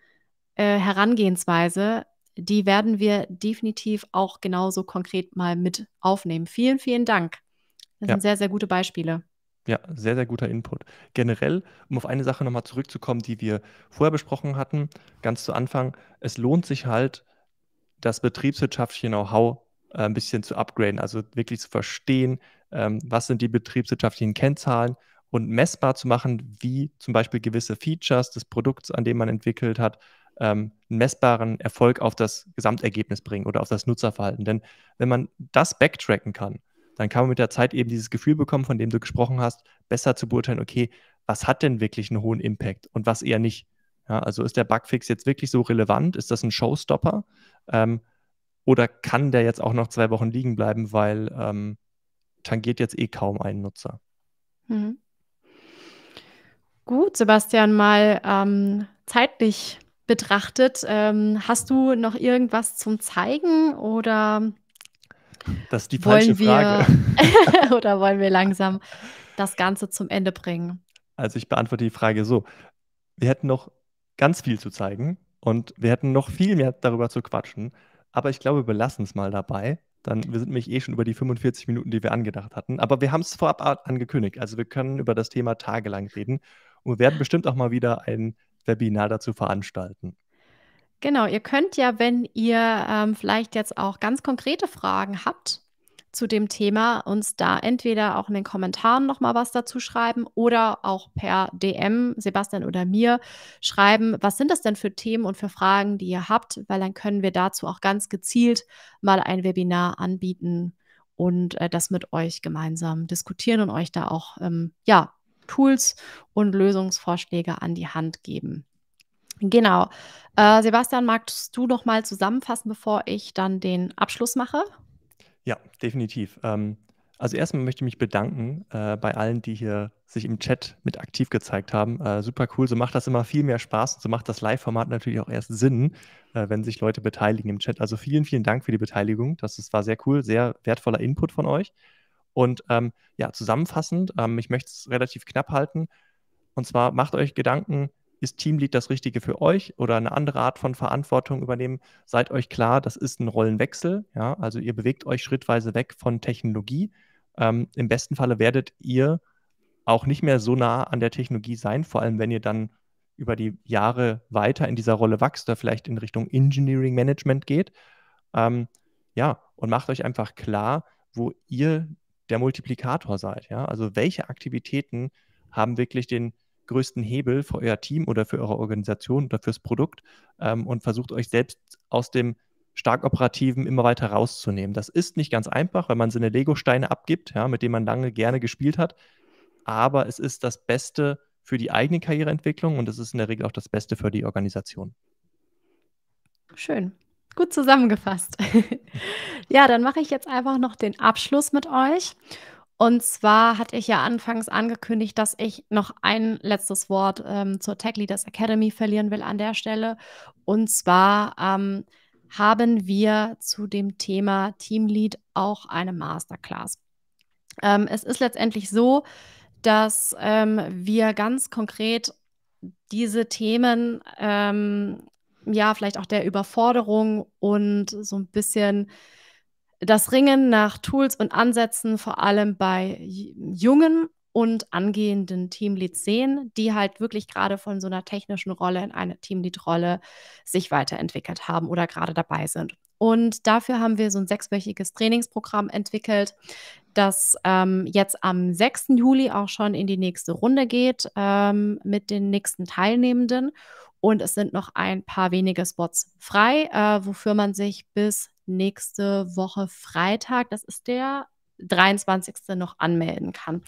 äh, Herangehensweise, die werden wir definitiv auch genauso konkret mal mit aufnehmen. Vielen, vielen Dank. Das ja. sind sehr, sehr gute Beispiele. Ja, sehr, sehr guter Input. Generell, um auf eine Sache nochmal zurückzukommen, die wir vorher besprochen hatten, ganz zu Anfang, es lohnt sich halt, das betriebswirtschaftliche Know-how äh, ein bisschen zu upgraden, also wirklich zu verstehen, ähm, was sind die betriebswirtschaftlichen Kennzahlen und messbar zu machen, wie zum Beispiel gewisse Features des Produkts, an dem man entwickelt hat, ähm, einen messbaren Erfolg auf das Gesamtergebnis bringen oder auf das Nutzerverhalten. Denn wenn man das backtracken kann, dann kann man mit der Zeit eben dieses Gefühl bekommen, von dem du gesprochen hast, besser zu beurteilen, okay, was hat denn wirklich einen hohen Impact und was eher nicht. Ja, also ist der Bugfix jetzt wirklich so relevant? Ist das ein Showstopper? Ähm, oder kann der jetzt auch noch zwei Wochen liegen bleiben, weil ähm, tangiert jetzt eh kaum einen Nutzer? Mhm. Gut, Sebastian, mal ähm, zeitlich betrachtet. Ähm, hast du noch irgendwas zum Zeigen oder das ist die falsche wir, Frage. [LAUGHS] oder wollen wir langsam das Ganze zum Ende bringen? Also ich beantworte die Frage so. Wir hätten noch ganz viel zu zeigen und wir hätten noch viel mehr darüber zu quatschen. Aber ich glaube, wir lassen es mal dabei. Dann, wir sind nämlich eh schon über die 45 Minuten, die wir angedacht hatten. Aber wir haben es vorab angekündigt. Also wir können über das Thema tagelang reden. Und wir werden bestimmt auch mal wieder ein Webinar dazu veranstalten. Genau, ihr könnt ja, wenn ihr ähm, vielleicht jetzt auch ganz konkrete Fragen habt zu dem Thema, uns da entweder auch in den Kommentaren nochmal was dazu schreiben oder auch per DM Sebastian oder mir schreiben, was sind das denn für Themen und für Fragen, die ihr habt, weil dann können wir dazu auch ganz gezielt mal ein Webinar anbieten und äh, das mit euch gemeinsam diskutieren und euch da auch ähm, ja Tools und Lösungsvorschläge an die Hand geben. Genau. Äh, Sebastian, magst du noch mal zusammenfassen, bevor ich dann den Abschluss mache? Ja, definitiv. Ähm, also erstmal möchte ich mich bedanken äh, bei allen, die hier sich im Chat mit aktiv gezeigt haben. Äh, super cool. So macht das immer viel mehr Spaß. Und so macht das Live-Format natürlich auch erst Sinn, äh, wenn sich Leute beteiligen im Chat. Also vielen, vielen Dank für die Beteiligung. Das, das war sehr cool, sehr wertvoller Input von euch. Und ähm, ja, zusammenfassend, ähm, ich möchte es relativ knapp halten. Und zwar macht euch Gedanken, ist Teamlead das Richtige für euch oder eine andere Art von Verantwortung übernehmen? Seid euch klar, das ist ein Rollenwechsel. Ja? Also ihr bewegt euch schrittweise weg von Technologie. Ähm, Im besten Falle werdet ihr auch nicht mehr so nah an der Technologie sein, vor allem wenn ihr dann über die Jahre weiter in dieser Rolle wächst oder vielleicht in Richtung Engineering Management geht. Ähm, ja, und macht euch einfach klar, wo ihr der Multiplikator seid. Ja? Also welche Aktivitäten haben wirklich den größten Hebel für euer Team oder für eure Organisation oder fürs Produkt ähm, und versucht euch selbst aus dem stark operativen immer weiter rauszunehmen. Das ist nicht ganz einfach, weil man seine Lego-Steine abgibt, ja, mit denen man lange gerne gespielt hat. Aber es ist das Beste für die eigene Karriereentwicklung und es ist in der Regel auch das Beste für die Organisation. Schön. Gut zusammengefasst. [LAUGHS] ja, dann mache ich jetzt einfach noch den Abschluss mit euch. Und zwar hatte ich ja anfangs angekündigt, dass ich noch ein letztes Wort ähm, zur Tech Leaders Academy verlieren will an der Stelle. Und zwar ähm, haben wir zu dem Thema Teamlead auch eine Masterclass. Ähm, es ist letztendlich so, dass ähm, wir ganz konkret diese Themen ähm, ja, vielleicht auch der Überforderung und so ein bisschen das Ringen nach Tools und Ansätzen, vor allem bei jungen und angehenden Teamleads sehen, die halt wirklich gerade von so einer technischen Rolle in eine Teamlead-Rolle sich weiterentwickelt haben oder gerade dabei sind. Und dafür haben wir so ein sechswöchiges Trainingsprogramm entwickelt, das ähm, jetzt am 6. Juli auch schon in die nächste Runde geht ähm, mit den nächsten Teilnehmenden. Und es sind noch ein paar wenige Spots frei, äh, wofür man sich bis nächste Woche Freitag, das ist der 23. noch anmelden kann.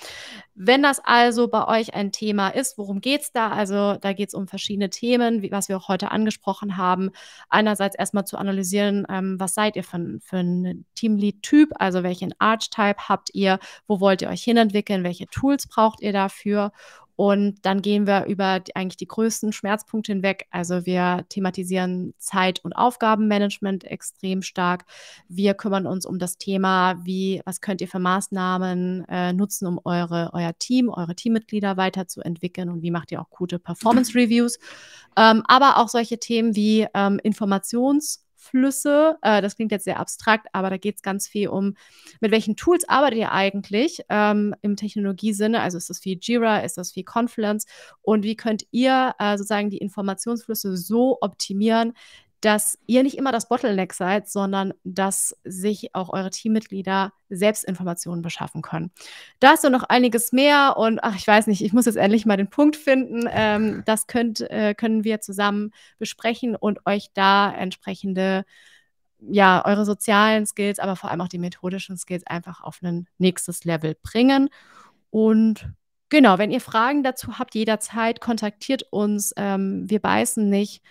Wenn das also bei euch ein Thema ist, worum geht es da? Also da geht es um verschiedene Themen, wie, was wir auch heute angesprochen haben. Einerseits erstmal zu analysieren, ähm, was seid ihr für, für ein Teamlead-Typ, also welchen Archetype habt ihr, wo wollt ihr euch hinentwickeln, welche Tools braucht ihr dafür und dann gehen wir über die, eigentlich die größten Schmerzpunkte hinweg. Also wir thematisieren Zeit- und Aufgabenmanagement extrem stark. Wir kümmern uns um das Thema, wie, was könnt ihr für Maßnahmen äh, nutzen, um eure, euer Team, eure Teammitglieder weiterzuentwickeln und wie macht ihr auch gute Performance-Reviews. Ähm, aber auch solche Themen wie ähm, Informations- Flüsse. Äh, das klingt jetzt sehr abstrakt, aber da geht es ganz viel um, mit welchen Tools arbeitet ihr eigentlich ähm, im Technologiesinne? Also ist das viel Jira, ist das viel Confluence? Und wie könnt ihr äh, sozusagen die Informationsflüsse so optimieren, dass ihr nicht immer das Bottleneck seid, sondern dass sich auch eure Teammitglieder selbst Informationen beschaffen können. Da ist noch einiges mehr und ach, ich weiß nicht, ich muss jetzt endlich mal den Punkt finden. Ähm, [LAUGHS] das könnt, äh, können wir zusammen besprechen und euch da entsprechende ja, eure sozialen Skills, aber vor allem auch die methodischen Skills einfach auf ein nächstes Level bringen. Und genau, wenn ihr Fragen dazu habt, jederzeit kontaktiert uns. Ähm, wir beißen nicht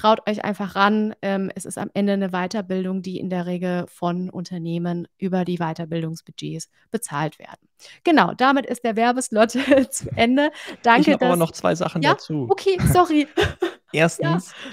traut euch einfach ran. Ähm, es ist am Ende eine Weiterbildung, die in der Regel von Unternehmen über die Weiterbildungsbudgets bezahlt werden. Genau, damit ist der Werbeslot [LAUGHS] zu Ende. Danke. Ich habe aber noch zwei Sachen ja? dazu. Okay, sorry. [LAUGHS] [LAUGHS] Erstens, ja.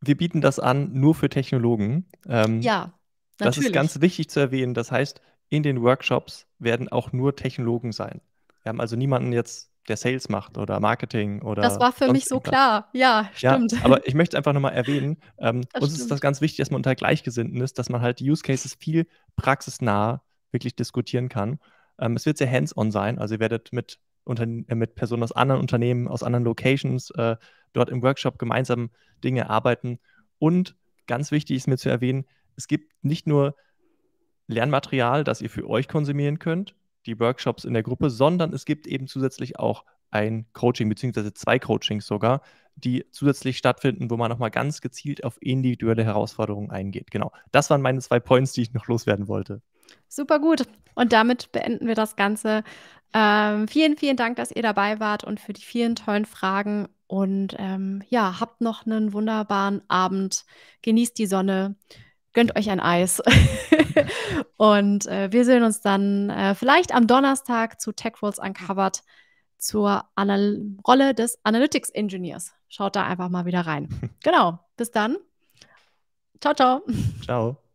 wir bieten das an nur für Technologen. Ähm, ja. Natürlich. Das ist ganz wichtig zu erwähnen. Das heißt, in den Workshops werden auch nur Technologen sein. Wir haben also niemanden jetzt der Sales macht oder Marketing oder. Das war für mich so klar. Ja, stimmt. Ja, aber ich möchte es einfach nochmal erwähnen. Ähm, uns stimmt. ist das ganz wichtig, dass man unter Gleichgesinnten ist, dass man halt die Use Cases viel praxisnah wirklich diskutieren kann. Ähm, es wird sehr hands-on sein. Also ihr werdet mit, Unterne äh, mit Personen aus anderen Unternehmen, aus anderen Locations äh, dort im Workshop gemeinsam Dinge arbeiten. Und ganz wichtig ist mir zu erwähnen, es gibt nicht nur Lernmaterial, das ihr für euch konsumieren könnt, die Workshops in der Gruppe, sondern es gibt eben zusätzlich auch ein Coaching, beziehungsweise zwei Coachings sogar, die zusätzlich stattfinden, wo man nochmal ganz gezielt auf individuelle Herausforderungen eingeht. Genau. Das waren meine zwei Points, die ich noch loswerden wollte. Super gut. Und damit beenden wir das Ganze. Ähm, vielen, vielen Dank, dass ihr dabei wart und für die vielen tollen Fragen. Und ähm, ja, habt noch einen wunderbaren Abend. Genießt die Sonne gönnt euch ein Eis. [LAUGHS] und äh, wir sehen uns dann äh, vielleicht am Donnerstag zu Tech Rules Uncovered zur Anal Rolle des Analytics Engineers. Schaut da einfach mal wieder rein. [LAUGHS] genau. Bis dann. Ciao, ciao. Ciao.